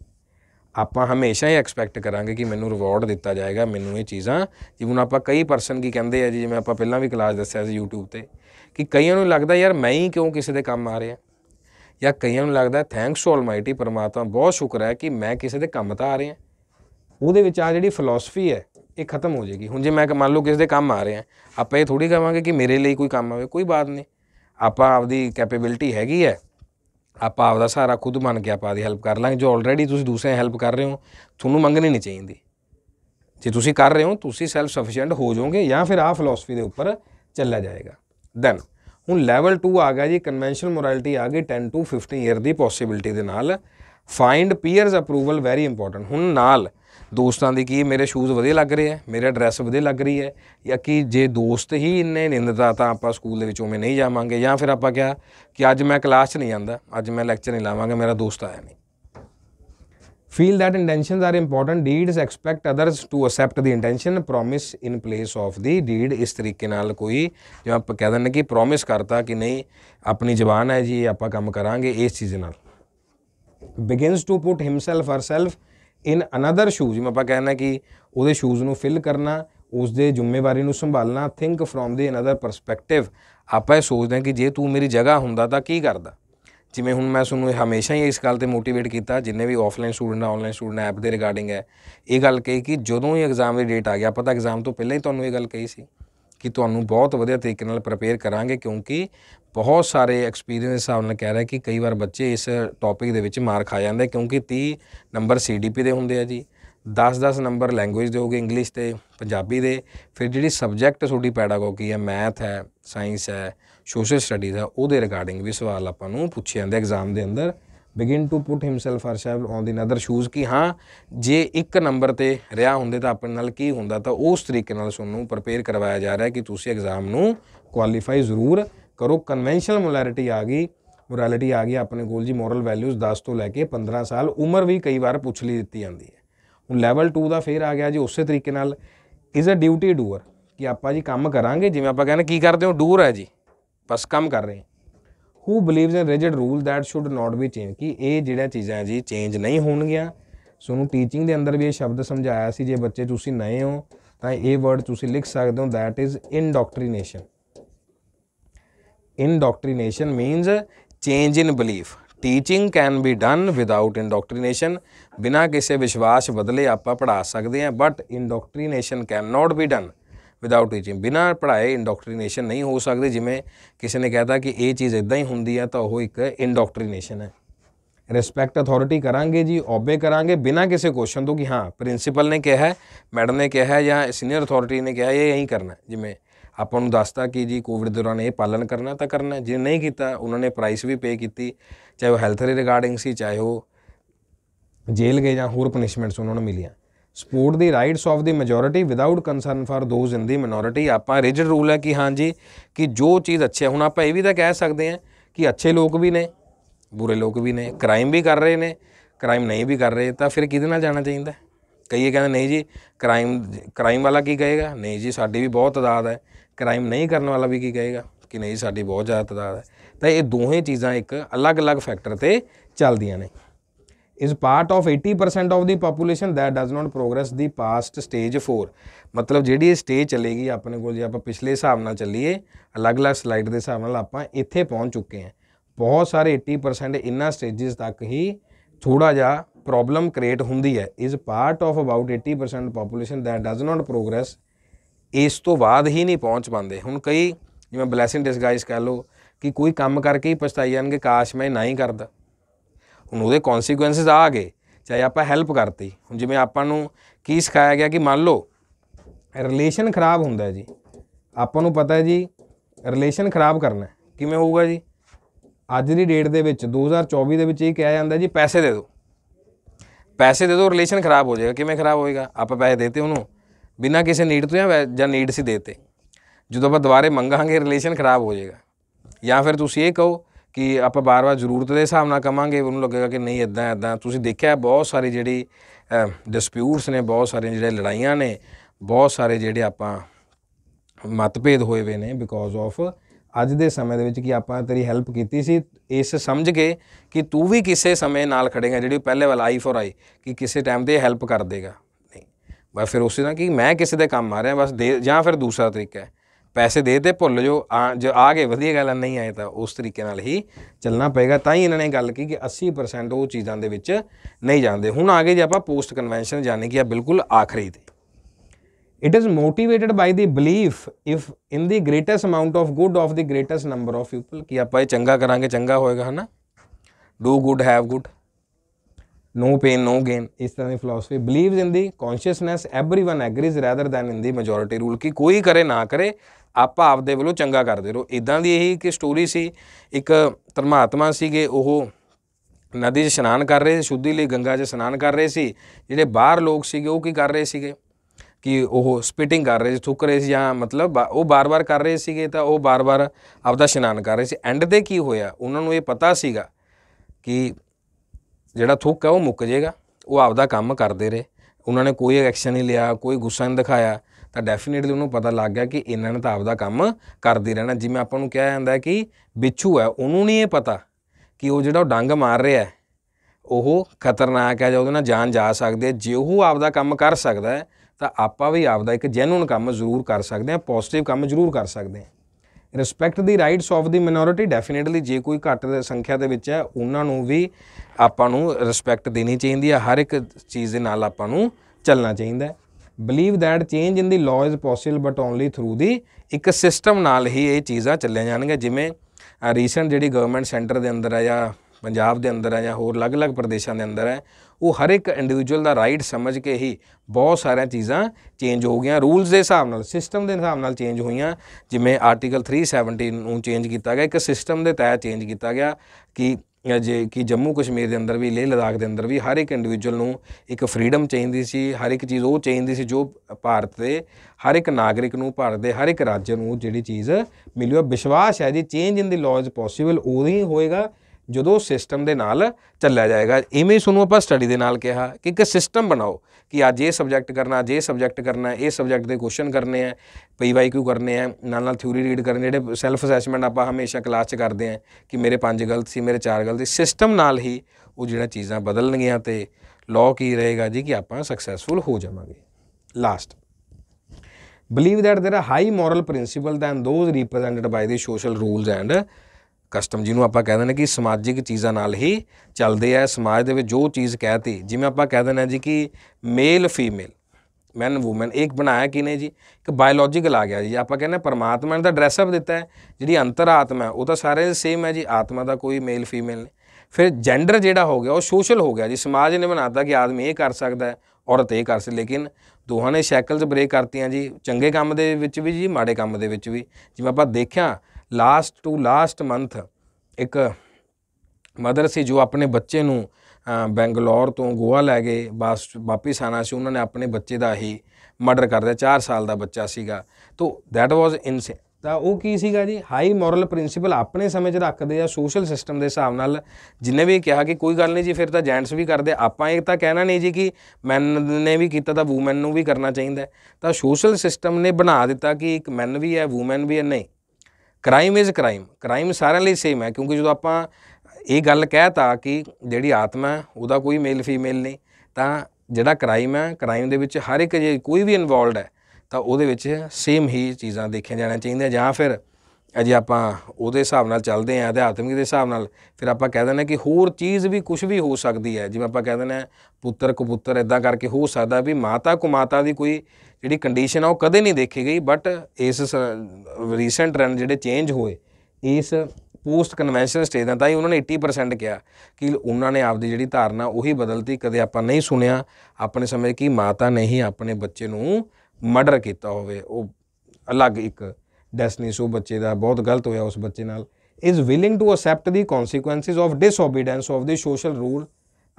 Speaker 1: ਆਪਾਂ ਹਮੇਸ਼ਾ ਹੀ ਐਕਸਪੈਕਟ ਕਰਾਂਗੇ ਕਿ ਮੈਨੂੰ ਰਿਵਾਰਡ ਦਿੱਤਾ ਜਾਏਗਾ ਮੈਨੂੰ ਇਹ ਚੀਜ਼ਾਂ ਜਿਵੇਂ ਆਪਾਂ ਕਈ ਪਰਸਨ ਕੀ ਕਹਿੰਦੇ ਆ ਜੀ ਜਿਵੇਂ ਆਪਾਂ ਪਹਿਲਾਂ ਵੀ ਕਲਾਸ ਦੱਸਿਆ ਸੀ YouTube ਤੇ ਕਿ ਕਈਆਂ ਨੂੰ ਲੱਗਦਾ ਯਾਰ ਮੈਂ ਹੀ ਕਿਉਂ ਕਿਸੇ ਦੇ ਕੰਮ ਆ ਰਿਹਾ ਜਾਂ ਕਈਆਂ ਨੂੰ ਲੱਗਦਾ ਥੈਂਕਸ ਟੂ ਆਲਮਾਈਟੀ ਪਰਮਾਤਮਾ ਬਹੁਤ ਸ਼ੁਕਰ ਹੈ ਕਿ ਮੈਂ ਕਿਸੇ ਦੇ ਕੰਮ ਤਾਂ ਆ ਰਿਹਾ ਉਹਦੇ ਵਿੱਚ ਆ ਜਿਹੜੀ ਫਿਲਾਸਫੀ ਹੈ ਇਹ ਖਤਮ ਹੋ ਜਾਏਗੀ ਹੁਣ ਜੇ ਮੈਂ ਮੰਨ ਲਓ ਕਿਸੇ ਦੇ ਕੰਮ ਆ ਰਿਹਾ ਆਪਾਂ ਇਹ ਥੋੜੀ ਕਹਾਂਗੇ ਕਿ ਮੇਰੇ ਲਈ ਕੋਈ ਕੰਮ ਆਵੇ ਕੋਈ ਬਾਤ ਨਹੀਂ ਆਪਾਂ ਆਪਦੀ ਕੈਪੇਬਿਲਟੀ ਹੈਗੀ ਹੈ ਆਪਾਂ ਆਪਦਾ ਸਾਰਾ ਖੁਦ ਮੰਨ ਕੇ ਆਪਾਂ ਦੀ ਹੈਲਪ ਕਰ ਲਾਂਗੇ ਜੋ ਆਲਰੇਡੀ ਤੁਸੀਂ ਦੂਸਰੇ ਹੈਲਪ ਕਰ ਰਹੇ ਹੋ ਤੁਹਾਨੂੰ ਮੰਗਣੀ ਨਹੀਂ ਚਾਹੀਦੀ ਜੇ ਤੁਸੀਂ ਕਰ ਰਹੇ ਹੋ ਤੁਸੀਂ ਸੈਲਫ ਸਫੀਸ਼ੀਐਂਟ ਹੋ ਜਾਓਗੇ ਜਾਂ ਫਿਰ ਆਹ ਫਿਲਾਸਫੀ ਦੇ ਉੱਪਰ ਚੱਲਿਆ ਜਾਏਗਾ ਦੈਨ ਹੁਣ ਲੈਵਲ 2 ਆ ਗਿਆ ਜੀ ਕਨਵੈਨਸ਼ਨਲ ਮੋਰੈਲਿਟੀ ਆ ਗਈ 10 ਟੂ 15 ਇਅਰ ਦੀ ਪੋਸਿਬਿਲਟੀ ਦੇ ਨਾਲ find peers approval very important ਹੁਣ ਨਾਲ ਦੋਸਤਾਂ ਦੀ ਕੀ ਮੇਰੇ ਸ਼ੂਜ਼ ਵਧੀਆ ਲੱਗ ਰਹੇ ਆ ਮੇਰੇ ਡਰੈਸ ਵਧੀਆ ਲੱਗ ਰਹੀ ਹੈ ਜਾਂ ਕਿ ਜੇ ਦੋਸਤ ਹੀ ਇੰਨੇ ਨਿੰਦਦਾ ਤਾਂ ਆਪਾਂ ਸਕੂਲ ਦੇ ਵਿੱਚ ਉਵੇਂ ਨਹੀਂ ਜਾਵਾਂਗੇ ਜਾਂ ਫਿਰ ਆਪਾਂ ਕਿਹਾ ਕਿ ਅੱਜ ਮੈਂ ਕਲਾਸ 'ਚ ਨਹੀਂ ਜਾਂਦਾ ਅੱਜ ਮੈਂ ਲੈਕਚਰ ਨਹੀਂ ਲਾਵਾਂਗਾ ਮੇਰਾ ਦੋਸਤ ਆਇਆ ਨਹੀਂ feel that intentions are important deeds expect others to accept the intention promise in place of the deed ਇਸ ਤਰੀਕੇ ਨਾਲ ਕੋਈ ਜਿਵੇਂ ਆਪਾਂ ਕਹਿ ਦਿੰਦੇ ਕਿ ਪ੍ਰੋਮਿਸ ਕਰਤਾ ਕਿ ਨਹੀਂ ਆਪਣੀ ਜ਼ਬਾਨ ਹੈ ਜੀ ਆਪਾਂ ਕੰਮ ਕਰਾਂਗੇ ਇਸ ਚੀਜ਼ ਨਾਲ begins to put himself herself in another shoes ਮੈਂ ਆਪਾਂ ਕਹਿਣਾ ਕਿ ਉਹਦੇ ਸ਼ੂਜ਼ ਨੂੰ ਫਿਲ ਕਰਨਾ ਉਸ ਦੇ ਜ਼ਿੰਮੇਵਾਰੀ ਨੂੰ ਸੰਭਾਲਣਾ think from the another perspective ਆਪਾਂ ਇਹ ਸੋਚਦੇ ਹਾਂ ਕਿ ਜੇ ਤੂੰ ਮੇਰੀ ਜਗ੍ਹਾ ਹੁੰਦਾ ਤਾਂ ਕੀ ਕਰਦਾ ਜਿਵੇਂ ਹੁਣ ਮੈਂ ਤੁਹਾਨੂੰ ਹਮੇਸ਼ਾ ਹੀ ਇਸ ਗੱਲ ਤੇ ਮੋਟੀਵੇਟ ਕੀਤਾ ਜਿੰਨੇ ਵੀ ਆਫਲਾਈਨ ਸਟੂਡੈਂਟ ਆ ਆਨਲਾਈਨ ਸਟੂਡੈਂਟ ਐਪ ਦੇ ਰਿਗਾਰਡਿੰਗ ਹੈ ਇਹ ਗੱਲ ਕਹੀ ਕਿ ਜਦੋਂ ਹੀ ਐਗਜ਼ਾਮ ਦੀ ਡੇਟ ਆ ਗਿਆ ਪਤਾ ਐਗਜ਼ਾਮ ਤੋਂ ਪਹਿਲਾਂ ਹੀ ਤੁਹਾਨੂੰ ਇਹ ਗੱਲ ਕਹੀ ਸੀ ਕਿ ਤੁਹਾਨੂੰ ਬਹੁਤ ਵਧੀਆ ਤਰੀਕੇ ਨਾਲ ਪ੍ਰਪੇਅਰ ਕਰਾਂਗੇ ਕਿਉਂਕਿ ਬਹੁਤ ਸਾਰੇ ਐਕਸਪੀਰੀਅੰਸ ਹਿਸਾਬ ਨਾਲ ਕਹਿ ਰਹੇ ਕਿ ਕਈ ਵਾਰ ਬੱਚੇ ਇਸ ਟੌਪਿਕ ਦੇ ਵਿੱਚ ਮਾਰ ਖਾ ਜਾਂਦੇ ਕਿਉਂਕਿ 30 ਨੰਬਰ ਸੀਡੀਪੀ ਦੇ ਹੁੰਦੇ ਆ ਜੀ 10-10 ਨੰਬਰ ਲੈਂਗੁਏਜ ਦੇ ਹੋਗੇ ਇੰਗਲਿਸ਼ ਤੇ ਪੰਜਾਬੀ ਦੇ ਫਿਰ ਜਿਹੜੀ ਸਬਜੈਕਟ ਤੁਹਾਡੀ ਪੈਡਾਗੋਗੀ ਹੈ ਮੈਥ ਹੈ ਸਾਇੰਸ ਹੈ ਸੋਸ਼ਲ ਸਟੱਡੀਜ਼ ਹੈ ਉਹਦੇ ਰਿਗਾਰਡਿੰਗ ਵੀ ਸਵਾਲ ਆਪਾਂ ਨੂੰ ਪੁੱਛੇ ਜਾਂਦੇ ਐਗਜ਼ਾਮ ਦੇ ਅੰਦਰ begin to put himself herself on the other shoes ਕਿ ਹਾਂ ਜੇ ਇੱਕ ਨੰਬਰ ਤੇ ਰਿਹਾ ਹੁੰਦੇ ਤਾਂ ਆਪਣੇ ਨਾਲ ਕੀ ਹੁੰਦਾ ਤਾਂ ਉਸ ਤਰੀਕੇ ਨਾਲ ਤੁਹਾਨੂੰ ਪ੍ਰਪੇਅਰ ਕਰਵਾਇਆ ਜਾ ਰਿਹਾ ਕਿ ਤੁਸੀਂ ਐਗਜ਼ਾਮ ਨੂੰ ਕੁਆਲੀਫਾਈ ਜ਼ਰੂਰ ਕਰੋ ਕਨਵੈਨਸ਼ਨਲ ਮੋਰੈਲਿਟੀ ਆ ਗਈ ਮੋਰੈਲਿਟੀ ਆ ਗਈ ਆਪਣੇ ਕੋਲ ਜੀ ਮੋਰਲ ਵੈਲਿਊਜ਼ 10 ਤੋਂ ਲੈ ਕੇ 15 ਸਾਲ ਉਮਰ ਵੀ ਕਈ ਵਾਰ ਪੁੱਛ ਲਈ ਦਿੱਤੀ ਜਾਂਦੀ ਹੈ ਹੁਣ ਲੈਵਲ 2 ਦਾ ਫੇਰ ਆ ਗਿਆ ਜੀ ਉਸੇ ਤਰੀਕੇ ਨਾਲ ਇਜ਼ ਅ ਡਿਊਟੀ ਡੂਅਰ ਕਿ ਆਪਾਂ ਜੀ ਕੰਮ ਕਰਾਂਗੇ ਜਿਵੇਂ ਆਪਾਂ ਕਹਿੰਦੇ ਕੀ ਕਰਦੇ ਹੋ ਡੂਰ ਹੈ ਜੀ ਬਸ ਕੰਮ ਕਰ ਰਹੇ ਹਾਂ who believes in rigid rule that should not be change ਕਿ ਇਹ ਜਿਹੜੀਆਂ ਚੀਜ਼ਾਂ ਜੀ ਚੇਂਜ ਨਹੀਂ ਹੋਣਗੀਆਂ ਸੋ ਨੂੰ ਟੀਚਿੰਗ ਦੇ ਅੰਦਰ ਵੀ ਇਹ ਸ਼ਬਦ ਸਮਝਾਇਆ ਸੀ ਜੇ ਬੱਚੇ ਤੁਸੀਂ ਨਏ ਹੋ ਤਾਂ ਇਹ ਵਰਡ ਤੁਸੀਂ ਲਿਖ ਸਕਦੇ ਹੋ that is indoctrination indoctrination means change in belief teaching can be done without indoctrination ਬਿਨਾ ਕਿਸੇ ਵਿਸ਼ਵਾਸ ਬਦਲੇ ਆਪਾਂ ਪੜਾ ਸਕਦੇ ਹਾਂ but indoctrination cannot be done without teaching ਬਿਨਾ ਪੜਾਏ ਇੰਡੋਕਟ੍ਰਿਨੇਸ਼ਨ ਨਹੀਂ ਹੋ ਸਕਦੀ ਜਿਵੇਂ ਕਿਸੇ ਨੇ ਕਹਿਤਾ ਕਿ ਇਹ ਚੀਜ਼ ਇਦਾਂ ਹੀ ਹੁੰਦੀ ਆ ਤਾਂ ਉਹ ਇੱਕ ਇੰਡੋਕਟ੍ਰਿਨੇਸ਼ਨ ਹੈ ਰਿਸਪੈਕਟ ਅਥਾਰਟੀ ਕਰਾਂਗੇ ਜੀ ਓਬੇ ਕਰਾਂਗੇ ਬਿਨਾ ਕਿਸੇ ਕੁਐਸਚਨ ਤੋਂ ਕਿ ਹਾਂ ਪ੍ਰਿੰਸੀਪਲ ਨੇ ਕਿਹਾ ਹੈ ਮੈਡਮ ਨੇ ਕਿਹਾ ਹੈ ਜਾਂ ਸੀਨੀਅਰ ਅਥਾਰਟੀ ਨੇ ਕਿਹਾ ਇਹ ਇਹੀ ਕਰਨਾ ਜਿਵੇਂ ਆਪਾਂ ਨੂੰ ਦੱਸਤਾ ਕਿ ਜੀ ਕੋਵਿਡ ਦੌਰਾਨ ਇਹ ਪਾਲਣ ਕਰਨਾ ਤਾਂ ਕਰਨਾ ਜੇ ਨਹੀਂ ਕੀਤਾ ਉਹਨਾਂ ਨੇ ਪ੍ਰਾਈਸ ਵੀ ਪੇ ਕੀਤੀ ਚਾਹੇ ਉਹ ਹੈਲਥ ਰਿਗਾਰਡਿੰਗ ਸੀ ਚਾਹੇ ਉਹ ਜੇਲ੍ਹ ਗਏ ਜਾਂ ਹੋਰ ਪਨਿਸ਼ਮੈਂਟਸ ਉਹਨਾਂ ਨੂੰ ਮਿਲੀਆਂ support the rights of the majority without concern for those in the minority ਆਪਾਂ ਰਿਜਿਡ ਰੂਲ ਹੈ ਕਿ ਹਾਂਜੀ ਕਿ ਜੋ ਚੀਜ਼ ਅੱਛੀ ਹੈ ਹੁਣ ਆਪਾਂ ਇਹ ਵੀ ਤਾਂ ਕਹਿ ਸਕਦੇ ਹਾਂ ਕਿ ਅੱਛੇ ਲੋਕ ਵੀ ਨੇ ਬੁਰੇ ਲੋਕ ਵੀ ਨੇ ਕ੍ਰਾਈਮ ਵੀ ਕਰ ਰਹੇ ਨੇ ਕ੍ਰਾਈਮ ਨਹੀਂ ਵੀ ਕਰ ਰਹੇ ਤਾਂ ਫਿਰ ਕਿਹਦੇ ਨਾਲ ਜਾਣਾ ਚਾਹੀਦਾ ਕਈਏ ਕਹਿੰਦੇ ਨਹੀਂ ਜੀ ਕ੍ਰਾਈਮ ਕ੍ਰਾਈਮ ਵਾਲਾ ਕੀ ਕਹੇਗਾ ਨਹੀਂ ਜੀ ਸਾਡੀ ਵੀ ਬਹੁਤ ਤਦਾਦ ਹੈ ਕ੍ਰਾਈਮ ਨਹੀਂ ਕਰਨ ਵਾਲਾ ਵੀ ਕੀ ਕਹੇਗਾ ਕਿ ਨਹੀਂ ਸਾਡੀ ਬਹੁਤ ਜ਼ਿਆਦਾ ਤਦਾਦ ਹੈ ਤਾਂ ਇਹ ਦੋਹੇ ਚੀਜ਼ਾਂ ਇੱਕ ਅਲੱਗ-ਅਲੱਗ ਫੈਕਟਰ ਤੇ ਚੱਲਦੀਆਂ ਨੇ is part of 80% of the population that does not progress the past stage 4 ਮਤਲਬ ਜਿਹੜੀ ਇਹ ਸਟੇਜ ਚੱਲੇਗੀ ਆਪਣੇ ਕੋਲ ਜੇ ਆਪਾਂ ਪਿਛਲੇ ਹਿਸਾਬ ਨਾਲ ਚੱਲੀਏ ਅਲੱਗ-ਅਲੱਗ ਸਲਾਈਡ ਦੇ ਹਿਸਾਬ ਨਾਲ ਆਪਾਂ ਇੱਥੇ ਪਹੁੰਚ ਚੁੱਕੇ ਹਾਂ ਬਹੁਤ ਸਾਰੇ 80% ਇਨ੍ਹਾਂ ਸਟੇजेस ਤੱਕ ਹੀ ਥੋੜਾ ਜਿਹਾ ਪ੍ਰੋਬਲਮ ਕ੍ਰੀਏਟ ਹੁੰਦੀ ਹੈ is part of about 80% population that does not progress ਇਸ ਤੋਂ ਬਾਅਦ ਹੀ ਨਹੀਂ ਪਹੁੰਚ ਪਾਉਂਦੇ ਹੁਣ ਕਈ ਜਿਵੇਂ ਬਲੇਸਿੰਗ ਡਿਸਗਾਈਸ ਕਹ ਲਓ ਕਿ ਕੋਈ ਕੰਮ ਕਰਕੇ ਹੀ ਪਛਤਾਈ ਜਾਣਗੇ ਕਾਸ਼ ਮੈਂ ਨਾ ਹੀ ਕਰਦਾ ਹੁਣ ਉਹਦੇ ਕਨਸੀਕੁਐਂਸਸ ਆ ਗਏ ਚਾਹੇ ਆਪਾਂ ਹੈਲਪ ਕਰਤੀ ਹੁਣ ਜਿਵੇਂ ਆਪਾਂ ਨੂੰ ਕੀ ਸਿਖਾਇਆ ਗਿਆ ਕਿ ਮੰਨ ਲਓ ਰਿਲੇਸ਼ਨ ਖਰਾਬ ਹੁੰਦਾ ਜੀ ਆਪਾਂ ਨੂੰ ਪਤਾ ਹੈ ਜੀ ਰਿਲੇਸ਼ਨ ਖਰਾਬ ਕਰਨਾ ਕਿਵੇਂ ਹੋਊਗਾ ਜੀ ਅੱਜ ਦੀ ਡੇਟ ਦੇ ਵਿੱਚ 2024 ਦੇ ਵਿੱਚ ਇਹ ਕਿਹਾ ਜਾਂਦਾ ਜੀ ਪੈਸੇ ਦੇ ਦਿਓ ਪੈਸੇ ਦੇ ਦਿਓ ਰਿਲੇਸ਼ਨ ਖਰਾਬ ਹੋ ਜਾਏਗਾ ਕਿਵੇਂ ਖਰਾਬ ਹੋਏਗਾ ਆਪਾਂ ਪੈਸੇ ਦੇਤੇ ਉਹਨੂੰ ਬਿਨਾਂ ਕਿਸੇ ਨੀਡ ਤੋਂ ਜਾਂ ਨੀਡ ਸੀ ਦੇਤੇ ਜਦੋਂ ਆਪਾਂ ਦੁਬਾਰੇ ਮੰਗਾਂਗੇ ਰਿਲੇਸ਼ਨ ਖਰਾਬ ਹੋ ਜਾਏਗਾ ਜਾਂ ਫਿਰ ਤੁਸੀਂ ਇਹ ਕਹੋ ਕਿ ਆਪਾਂ ਬਾਰ-ਬਾਰ ਜ਼ਰੂਰਤ ਦੇ ਹਿਸਾਬ ਨਾਲ ਕਵਾਂਗੇ ਉਹਨੂੰ ਲੱਗੇਗਾ ਕਿ ਨਹੀਂ ਇਦਾਂ ਇਦਾਂ ਤੁਸੀਂ ਦੇਖਿਆ ਬਹੁਤ ਸਾਰੇ ਜਿਹੜੀ ਡਿਸਪਿਊਟਸ ਨੇ ਬਹੁਤ ਸਾਰੇ ਜਿਹੜੇ ਲੜਾਈਆਂ ਨੇ ਬਹੁਤ ਸਾਰੇ ਜਿਹੜੇ ਆਪਾਂ ਮਤਭੇਦ ਹੋਏ ਵੇ ਨੇ ਬਿਕੋਜ਼ ਆਫ ਅੱਜ ਦੇ ਸਮੇਂ ਦੇ ਵਿੱਚ ਕਿ ਆਪਾਂ ਤੇਰੀ ਹੈਲਪ ਕੀਤੀ ਸੀ ਇਸ ਸਮਝ ਕੇ ਕਿ ਤੂੰ ਵੀ ਕਿਸੇ ਸਮੇਂ ਨਾਲ ਖੜੇਗਾ ਜਿਹੜੀ ਪਹਿਲੇ ਵਾਲਾ ਆਈ ਫੋਰ ਆਈ ਕਿ ਕਿਸੇ ਟਾਈਮ ਤੇ ਹੈਲਪ ਕਰ ਦੇਗਾ ਨਹੀਂ ਬਸ ਫਿਰ ਉਸੇ ਨਾਲ ਕਿ ਮੈਂ ਕਿਸੇ ਦੇ ਕੰਮ ਆ ਰਿਹਾ ਬਸ ਜਾਂ ਫਿਰ ਦੂਸਰਾ ਤਰੀਕਾ ਹੈ ਪੈਸੇ ਦੇ ਦੇ ਭੁੱਲ ਜੋ ਜੇ ਆ ਕੇ ਵਧੀਆ ਗੱਲ ਨਹੀਂ ਆਏ ਤਾਂ ਉਸ ਤਰੀਕੇ ਨਾਲ ਹੀ ਚੱਲਣਾ ਪਏਗਾ ਤਾਂ ਹੀ ਇਹਨਾਂ ਨੇ ਗੱਲ ਕੀ ਕਿ 80% ਉਹ ਚੀਜ਼ਾਂ ਦੇ ਵਿੱਚ ਨਹੀਂ ਜਾਂਦੇ ਹੁਣ ਆਗੇ ਜੇ ਆਪਾਂ ਪੋਸਟ ਕਨਵੈਨਸ਼ਨ ਜਾਣੇ ਕਿ ਆ ਬਿਲਕੁਲ ਆਖਰੀ ਤੇ it is motivated by the belief if in the greatest amount of good of the greatest number of people ਕਿ ਆਪਾਂ ਇਹ ਚੰਗਾ ਕਰਾਂਗੇ ਚੰਗਾ ਹੋਏਗਾ ਹਨਾ do good have good no pain no gain ਇਸ ਤਰ੍ਹਾਂ ਦੀ philosophy believes in the consciousness everyone agrees rather than in the majority rule ਕਿ ਕੋਈ ਕਰੇ ਨਾ ਕਰੇ ਆਪਾਂ ਆਪਦੇ ਵੱਲੋਂ ਚੰਗਾ ਕਰਦੇ ਰਹੋ ਇਦਾਂ ਦੀ ਇਹੀ ਕਿ ਸਟੋਰੀ ਸੀ ਇੱਕ ਧਰਮਾਤਮਾ ਸੀਗੇ ਉਹ ਨਦੀ 'ਚ ਇਸ਼ਨਾਨ ਕਰ ਰਹੇ ਸੀ ਸ਼ੁੱਧੀ ਲਈ ਗੰਗਾ 'ਚ ਇਸ਼ਨਾਨ ਕਰ ਰਹੇ ਸੀ ਜਿਹੜੇ ਬਾਹਰ ਲੋਕ ਸੀਗੇ ਉਹ ਕੀ ਕਰ ਰਹੇ ਸੀਗੇ ਕਿ ਉਹ ਸਪਿਟਿੰਗ ਕਰ ਰਹੇ ਸੀ ਥੁੱਕ ਰਹੇ ਸੀ ਜਾਂ ਮਤਲਬ ਉਹ ਬਾਰ-ਬਾਰ ਕਰ ਰਹੇ ਸੀਗੇ ਤਾਂ ਉਹ ਬਾਰ-ਬਾਰ ਆਪਦਾ ਇਸ਼ਨਾਨ ਕਰ ਰਹੇ ਸੀ ਐਂਡ ਤੇ ਕੀ ਹੋਇਆ ਉਹਨਾਂ ਨੂੰ ਇਹ ਪਤਾ ਸੀਗਾ ਕਿ ਜਿਹੜਾ ਥੁੱਕ ਹੈ ਉਹ ਮੁੱਕ ਜਾਏਗਾ ਉਹ ਆਪਦਾ ਕੰਮ ਕਰਦੇ ਰਹੇ ਉਹਨਾਂ ਨੇ ਕੋਈ ਐਕਸ਼ਨ ਨਹੀਂ ਲਿਆ ਕੋਈ ਗੁੱਸਾ ਨਹੀਂ ਦਿਖਾਇਆ ਤਾਂ ਡੈਫੀਨਿਟਲੀ ਉਹਨੂੰ ਪਤਾ ਲੱਗ ਗਿਆ ਕਿ ਇਹਨਾਂ ਨੇ ਤਾਂ ਆਪਦਾ ਕੰਮ ਕਰਦੇ ਰਹਿਣਾ ਜਿਵੇਂ ਆਪਾਂ ਨੂੰ ਕਿਹਾ ਜਾਂਦਾ ਕਿ ਵਿਚੂ ਹੈ ਉਹਨੂੰ ਨਹੀਂ ਇਹ ਪਤਾ ਕਿ ਉਹ ਜਿਹੜਾ ਡੰਗ ਮਾਰ ਰਿਹਾ ਹੈ ਉਹ ਖਤਰਨਾਕ ਹੈ ਜਾਂ ਉਹਦੇ ਨਾਲ ਜਾਨ ਜਾ ਸਕਦੀ ਹੈ ਜੇ ਉਹ ਆਪਦਾ ਕੰਮ ਕਰ ਸਕਦਾ ਹੈ ਤਾਂ ਆਪਾਂ ਵੀ ਆਪਦਾ ਇੱਕ ਜੈਨੂਨ ਕੰਮ ਜ਼ਰੂਰ ਕਰ ਸਕਦੇ ਹਾਂ ਪੋਜ਼ਿਟਿਵ ਕੰਮ ਜ਼ਰੂਰ ਕਰ ਸਕਦੇ ਹਾਂ respect the rights of the minority definitely ਜੇ ਕੋਈ ਘੱਟ ਸੰਖਿਆ ਦੇ ਵਿੱਚ ਹੈ ਉਹਨਾਂ ਨੂੰ ਵੀ ਆਪਾਂ ਨੂੰ ਰਿਸਪੈਕਟ ਦੇਣੀ ਚਾਹੀਦੀ ਹੈ ਹਰ ਇੱਕ ਚੀਜ਼ ਦੇ ਨਾਲ ਆਪਾਂ ਨੂੰ ਚੱਲਣਾ ਚਾਹੀਦਾ ਹੈ believe that change in the law is possible but only through the ਇੱਕ ਸਿਸਟਮ ਨਾਲ ਹੀ ਇਹ ਚੀਜ਼ਾਂ ਚੱਲੀਆਂ ਜਾਣਗੀਆਂ ਜਿਵੇਂ ਰੀਸੈਂਟ ਜਿਹੜੀ ਗਵਰਨਮੈਂਟ ਸੈਂਟਰ ਦੇ ਅੰਦਰ ਆ ਜਾਂ ਪੰਜਾਬ ਦੇ ਅੰਦਰ ਹੈ ਜਾਂ ਹੋਰ ਅਲੱਗ-ਅਲੱਗ ਪ੍ਰਦੇਸ਼ਾਂ ਦੇ ਅੰਦਰ ਹੈ ਉਹ ਹਰ ਇੱਕ ਇੰਡੀਵਿਜੂਅਲ ਦਾ ਰਾਈਟ ਸਮਝ ਕੇ ਹੀ ਬਹੁਤ ਸਾਰੀਆਂ ਚੀਜ਼ਾਂ ਚੇਂਜ ਹੋ ਗਈਆਂ ਰੂਲਸ ਦੇ ਹਿਸਾਬ ਨਾਲ ਸਿਸਟਮ ਦੇ ਹਿਸਾਬ ਨਾਲ ਚੇਂਜ ਹੋਈਆਂ ਜਿਵੇਂ ਆਰਟੀਕਲ 370 ਨੂੰ ਚੇਂਜ ਕੀਤਾ ਗਿਆ ਇੱਕ ਸਿਸਟਮ ਦੇ ਤਹਿਤ ਚੇਂਜ ਕੀਤਾ ਗਿਆ ਕਿ ਜੇ ਕਿ ਜੰਮੂ ਕਸ਼ਮੀਰ ਦੇ ਅੰਦਰ ਵੀ ਲੇਹ ਲਦਾਖ ਦੇ ਅੰਦਰ ਵੀ ਹਰ ਇੱਕ ਇੰਡੀਵਿਜੂਅਲ ਨੂੰ ਇੱਕ ਫਰੀडम ਚਾਹੀਦੀ ਸੀ ਹਰ ਇੱਕ ਚੀਜ਼ ਉਹ ਚਾਹੀਦੀ ਸੀ ਜੋ ਭਾਰਤ ਦੇ ਹਰ ਇੱਕ ਨਾਗਰਿਕ ਨੂੰ ਭਾਰਤ ਦੇ ਹਰ ਇੱਕ ਰਾਜ ਨੂੰ ਜਿਹੜੀ ਚੀਜ਼ ਮਿਲੀ ਵਿਸ਼ਵਾਸ ਹੈ ਜੀ ਚੇਂਜ ਇਨ ਦੀ ਲਾਜ਼ ਪੋਸੀਬਲ ਉਹ ਹੀ ਹੋਏਗਾ ਜਦੋਂ ਸਿਸਟਮ ਦੇ ਨਾਲ ਚੱਲਿਆ ਜਾਏਗਾ ਇਵੇਂ ਹੀ ਤੁਹਾਨੂੰ ਆਪਾਂ ਸਟੱਡੀ ਦੇ ਨਾਲ ਕਿਹਾ ਕਿ ਇੱਕ ਸਿਸਟਮ ਬਣਾਓ ਕਿ ਅੱਜ ਇਹ ਸਬਜੈਕਟ ਕਰਨਾ ਅੱਜ ਇਹ ਸਬਜੈਕਟ ਕਰਨਾ ਇਹ ਸਬਜੈਕਟ ਦੇ ਕੁਐਸਚਨ ਕਰਨੇ ਆ ਪੀਵਾਈਕਿਊ ਕਰਨੇ ਆ ਨਾਲ ਨਾਲ ਥਿਊਰੀ ਰੀਡ ਕਰਨੇ ਜਿਹੜੇ ਸੈਲਫ ਅਸੈਸਮੈਂਟ ਆਪਾਂ ਹਮੇਸ਼ਾ ਕਲਾਸ 'ਚ ਕਰਦੇ ਆ ਕਿ ਮੇਰੇ ਪੰਜ ਗਲਤ ਸੀ ਮੇਰੇ ਚਾਰ ਗਲਤ ਸੀ ਸਿਸਟਮ ਨਾਲ ਹੀ ਉਹ ਜਿਹੜਾ ਚੀਜ਼ਾਂ ਬਦਲਣਗੀਆਂ ਤੇ ਲਾਅ ਕੀ ਰਹੇਗਾ ਜੀ ਕਿ ਆਪਾਂ ਸਕਸੈਸਫੁਲ ਹੋ ਜਾਵਾਂਗੇ last believe that there a high moral principle than those represented by the social rules and custom ਜਿਹਨੂੰ ਆਪਾਂ ਕਹਿੰਦੇ ਨੇ ਕਿ ਸਮਾਜਿਕ ਚੀਜ਼ਾਂ ਨਾਲ ਹੀ ਚੱਲਦੇ ਆ ਸਮਾਜ ਦੇ ਵਿੱਚ ਜੋ ਚੀਜ਼ ਕਹਤੀ ਜਿਵੇਂ ਆਪਾਂ ਕਹਿੰਦੇ ਨੇ ਜੀ ਕਿ ਮੇਲ ਫੀਮੇਲ ਮੈਨ ਔਰ ਇੱਕ ਬਣਾਇਆ ਕਿਨੇ ਜੀ ਇੱਕ ਬਾਇਓਲੋਜੀਕਲ ਆ ਗਿਆ ਜੀ ਆਪਾਂ ਕਹਿੰਦੇ ਪਰਮਾਤਮਾ ਨੇ ਤਾਂ ਡਰੈਸ ਅਪ ਦਿੱਤਾ ਹੈ ਜਿਹੜੀ ਅੰਤਰਾਤਮਾ ਉਹ ਤਾਂ ਸਾਰੇ ਸੇਮ ਹੈ ਜੀ ਆਤਮਾ ਦਾ ਕੋਈ ਮੇਲ ਫੀਮੇਲ ਨਹੀਂ ਫਿਰ ਜੈਂਡਰ ਜਿਹੜਾ ਹੋ ਗਿਆ ਉਹ ਸੋਸ਼ਲ ਹੋ ਗਿਆ ਜੀ ਸਮਾਜ ਨੇ ਬਣਾਤਾ ਕਿ ਆਦਮੀ ਇਹ ਕਰ ਸਕਦਾ ਹੈ ਔਰਤ ਇਹ ਕਰ ਸਕਦੀ ਲੇਕਿਨ ਦੋਹਾਂ ਨੇ ਸ਼ੈਕਲਸ ਬ੍ਰੇਕ ਕਰਤੀਆਂ ਜੀ ਚੰਗੇ ਕੰਮ ਦੇ ਵਿੱਚ ਵੀ ਜੀ ਮਾੜੇ ਕੰਮ ਦੇ ਵਿੱਚ ਵੀ ਜਿਵੇਂ ਆਪਾਂ ਦੇਖਿਆ ਲਾਸਟ ਟੂ ਲਾਸਟ ਮੰਥ ਇੱਕ ਮਦਰ ਸੀ ਜੋ ਆਪਣੇ ਬੱਚੇ ਨੂੰ ਬੈਂਗਲੌਰ ਤੋਂ ਗੋਆ ਲੈ ਗਏ ਬਾਸ ਵਾਪਿਸ ਆਣਾ ਸੀ ਉਹਨਾਂ ਨੇ ਆਪਣੇ ਬੱਚੇ ਦਾ ਹੀ ਮਰਡਰ ਕਰ ਦਿੱਤਾ 4 ਸਾਲ ਦਾ ਬੱਚਾ ਸੀਗਾ ਤੋਂ ਥੈਟ ਵਾਸ ਇਨਸੇ ਤਾਂ ਉਹ ਕੀ ਸੀਗਾ ਜੀ ਹਾਈ ਮੋਰਲ ਪ੍ਰਿੰਸੀਪਲ ਆਪਣੇ ਸਮੇਂ 'ਚ ਰੱਖਦੇ ਆ ਸੋਸ਼ਲ ਸਿਸਟਮ ਦੇ ਹਿਸਾਬ ਨਾਲ ਜਿੰਨੇ ਵੀ ਕਿਹਾ ਕਿ ਕੋਈ ਗੱਲ ਨਹੀਂ ਜੀ ਫਿਰ ਤਾਂ ਜੈਂਟਸ ਵੀ ਕਰਦੇ ਆਪਾਂ ਇਹ ਤਾਂ ਕਹਿਣਾ ਨਹੀਂ ਜੀ ਕਿ ਮੈਨ ਨੇ ਵੀ ਕੀਤਾ ਤਾਂ ਔਮਨ ਨੂੰ ਵੀ ਕਰਨਾ ਚਾਹੀਦਾ ਤਾਂ ਸੋਸ਼ਲ ਸਿਸਟਮ ਨੇ ਬਣਾ ਦਿੱਤਾ ਕਿ ਇੱਕ ਮੈਨ ਵੀ ਹੈ ਔਮਨ ਵੀ ਹੈ ਨਹੀਂ ਕ੍ਰਾਈਮ ਇਜ਼ ਕ੍ਰਾਈਮ ਕ੍ਰਾਈਮ ਸਾਰਿਆਂ ਲਈ ਸੇਮ ਹੈ ਕਿਉਂਕਿ ਜਦੋਂ ਆਪਾਂ ਇਹ ਗੱਲ ਕਹਿਤਾ ਕਿ ਜਿਹੜੀ ਆਤਮਾ ਉਹਦਾ ਕੋਈ ਮੇਲ ਫੀਮੇਲ ਨਹੀਂ ਤਾਂ ਜਿਹੜਾ ਕ੍ਰਾਈਮ ਹੈ ਕ੍ਰਾਈਮ ਦੇ ਵਿੱਚ ਹਰ ਇੱਕ ਜੇ ਕੋਈ ਵੀ ਇਨਵੋਲਡ ਹੈ ਤਾਂ ਉਹਦੇ ਵਿੱਚ ਸੇਮ ਹੀ ਚੀਜ਼ਾਂ ਦੇਖੀਆਂ ਜਾਣਾ ਚਾਹੀਦੀਆਂ ਜਾਂ ਫਿਰ ਅਜੇ ਆਪਾਂ ਉਹਦੇ ਹਿਸਾਬ ਨਾਲ ਚੱਲਦੇ ਆਂ ਅਧਿਆਤਮਿਕ ਦੇ ਹਿਸਾਬ ਨਾਲ ਫਿਰ ਆਪਾਂ ਕਹਿ ਦਿੰਦੇ ਕਿ ਹੋਰ ਚੀਜ਼ ਵੀ ਕੁਝ ਵੀ ਹੋ ਸਕਦੀ ਹੈ ਜਿਵੇਂ ਆਪਾਂ ਕਹਿ ਦਿੰਦੇ ਪੁੱਤਰ ਕਪੁੱਤਰ ਇਦਾਂ ਕਰਕੇ ਹੋ ਸਕਦਾ ਵੀ ਮਾਤਾ ਕੁਮਾਤਾ ਦੀ ਕੋਈ ਜਿਹੜੀ ਕੰਡੀਸ਼ਨ ਆ ਉਹ ਕਦੇ ਨਹੀਂ ਦੇਖੀ ਗਈ ਬਟ ਇਸ ਰੀਸੈਂਟ ਰਨ ਜਿਹੜੇ ਚੇਂਜ ਹੋਏ ਇਸ ਪੋਸਟ ਕਨਵੈਨਸ਼ਨ ਸਟੇਜ ਦਾ ਤਾਂ ਹੀ ਉਹਨਾਂ ਨੇ 80% ਕਿਹਾ ਕਿ ਉਹਨਾਂ ਨੇ ਆਪਦੀ ਜਿਹੜੀ ਧਾਰਨਾ ਉਹੀ ਬਦਲਤੀ ਕਦੇ ਆਪਾਂ ਨਹੀਂ ਸੁਣਿਆ ਆਪਣੇ ਸਮੇਂ ਕਿ ਮਾਤਾ ਨਹੀਂ ਆਪਣੇ ਬੱਚੇ ਨੂੰ ਮਰਡਰ ਕੀਤਾ ਹੋਵੇ ਉਹ ਅਲੱਗ ਇੱਕ ਡੈਸਨੀ ਸੋ ਬੱਚੇ ਦਾ ਬਹੁਤ ਗਲਤ ਹੋਇਆ ਉਸ ਬੱਚੇ ਨਾਲ is willing to accept the consequences of disobedience of the social rule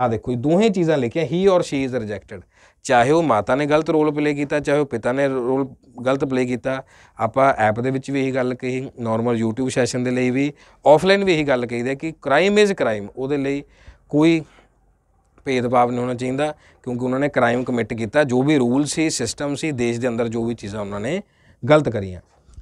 Speaker 1: ਆ ਦੇਖੋ ਇਹ ਦੋਹੇ ਚੀਜ਼ਾਂ ਲਿਖਿਆ ਹੀ ਔਰ ਸ਼ੀ ਇਜ਼ ਰਿਜੈਕਟਡ ਚਾਹੇ ਉਹ ਮਾਤਾ ਨੇ ਗਲਤ ਰੋਲ ਪਲੇ ਕੀਤਾ ਚਾਹੇ ਉਹ ਪਿਤਾ ਨੇ ਰੋਲ ਗਲਤ ਪਲੇ ਕੀਤਾ ਆਪਾਂ ਐਪ ਦੇ ਵਿੱਚ ਵੀ ਇਹ ਗੱਲ ਕਹੀ ਨਾਰਮਲ YouTube ਸੈਸ਼ਨ ਦੇ ਲਈ ਵੀ ਆਫਲਾਈਨ ਵੀ ਇਹ ਗੱਲ ਕਹੀਦਾ ਕਿ ਕ੍ਰਾਈਮ ਇਜ਼ ਕ੍ਰਾਈਮ ਉਹਦੇ ਲਈ ਕੋਈ ਭੇਦਭਾਵ ਨਹੀਂ ਹੋਣਾ ਚਾਹੀਦਾ ਕਿਉਂਕਿ ਉਹਨਾਂ ਨੇ ਕ੍ਰਾਈਮ ਕਮਿਟ ਕੀਤਾ ਜੋ ਵੀ ਰੂਲ ਸੀ ਸਿਸਟਮ ਸੀ ਦੇਸ਼ ਦੇ ਅੰਦਰ ਜੋ ਵੀ ਚੀਜ਼ਾਂ ਉਹਨਾਂ ਨੇ ਗਲਤ ਕਰੀਆਂ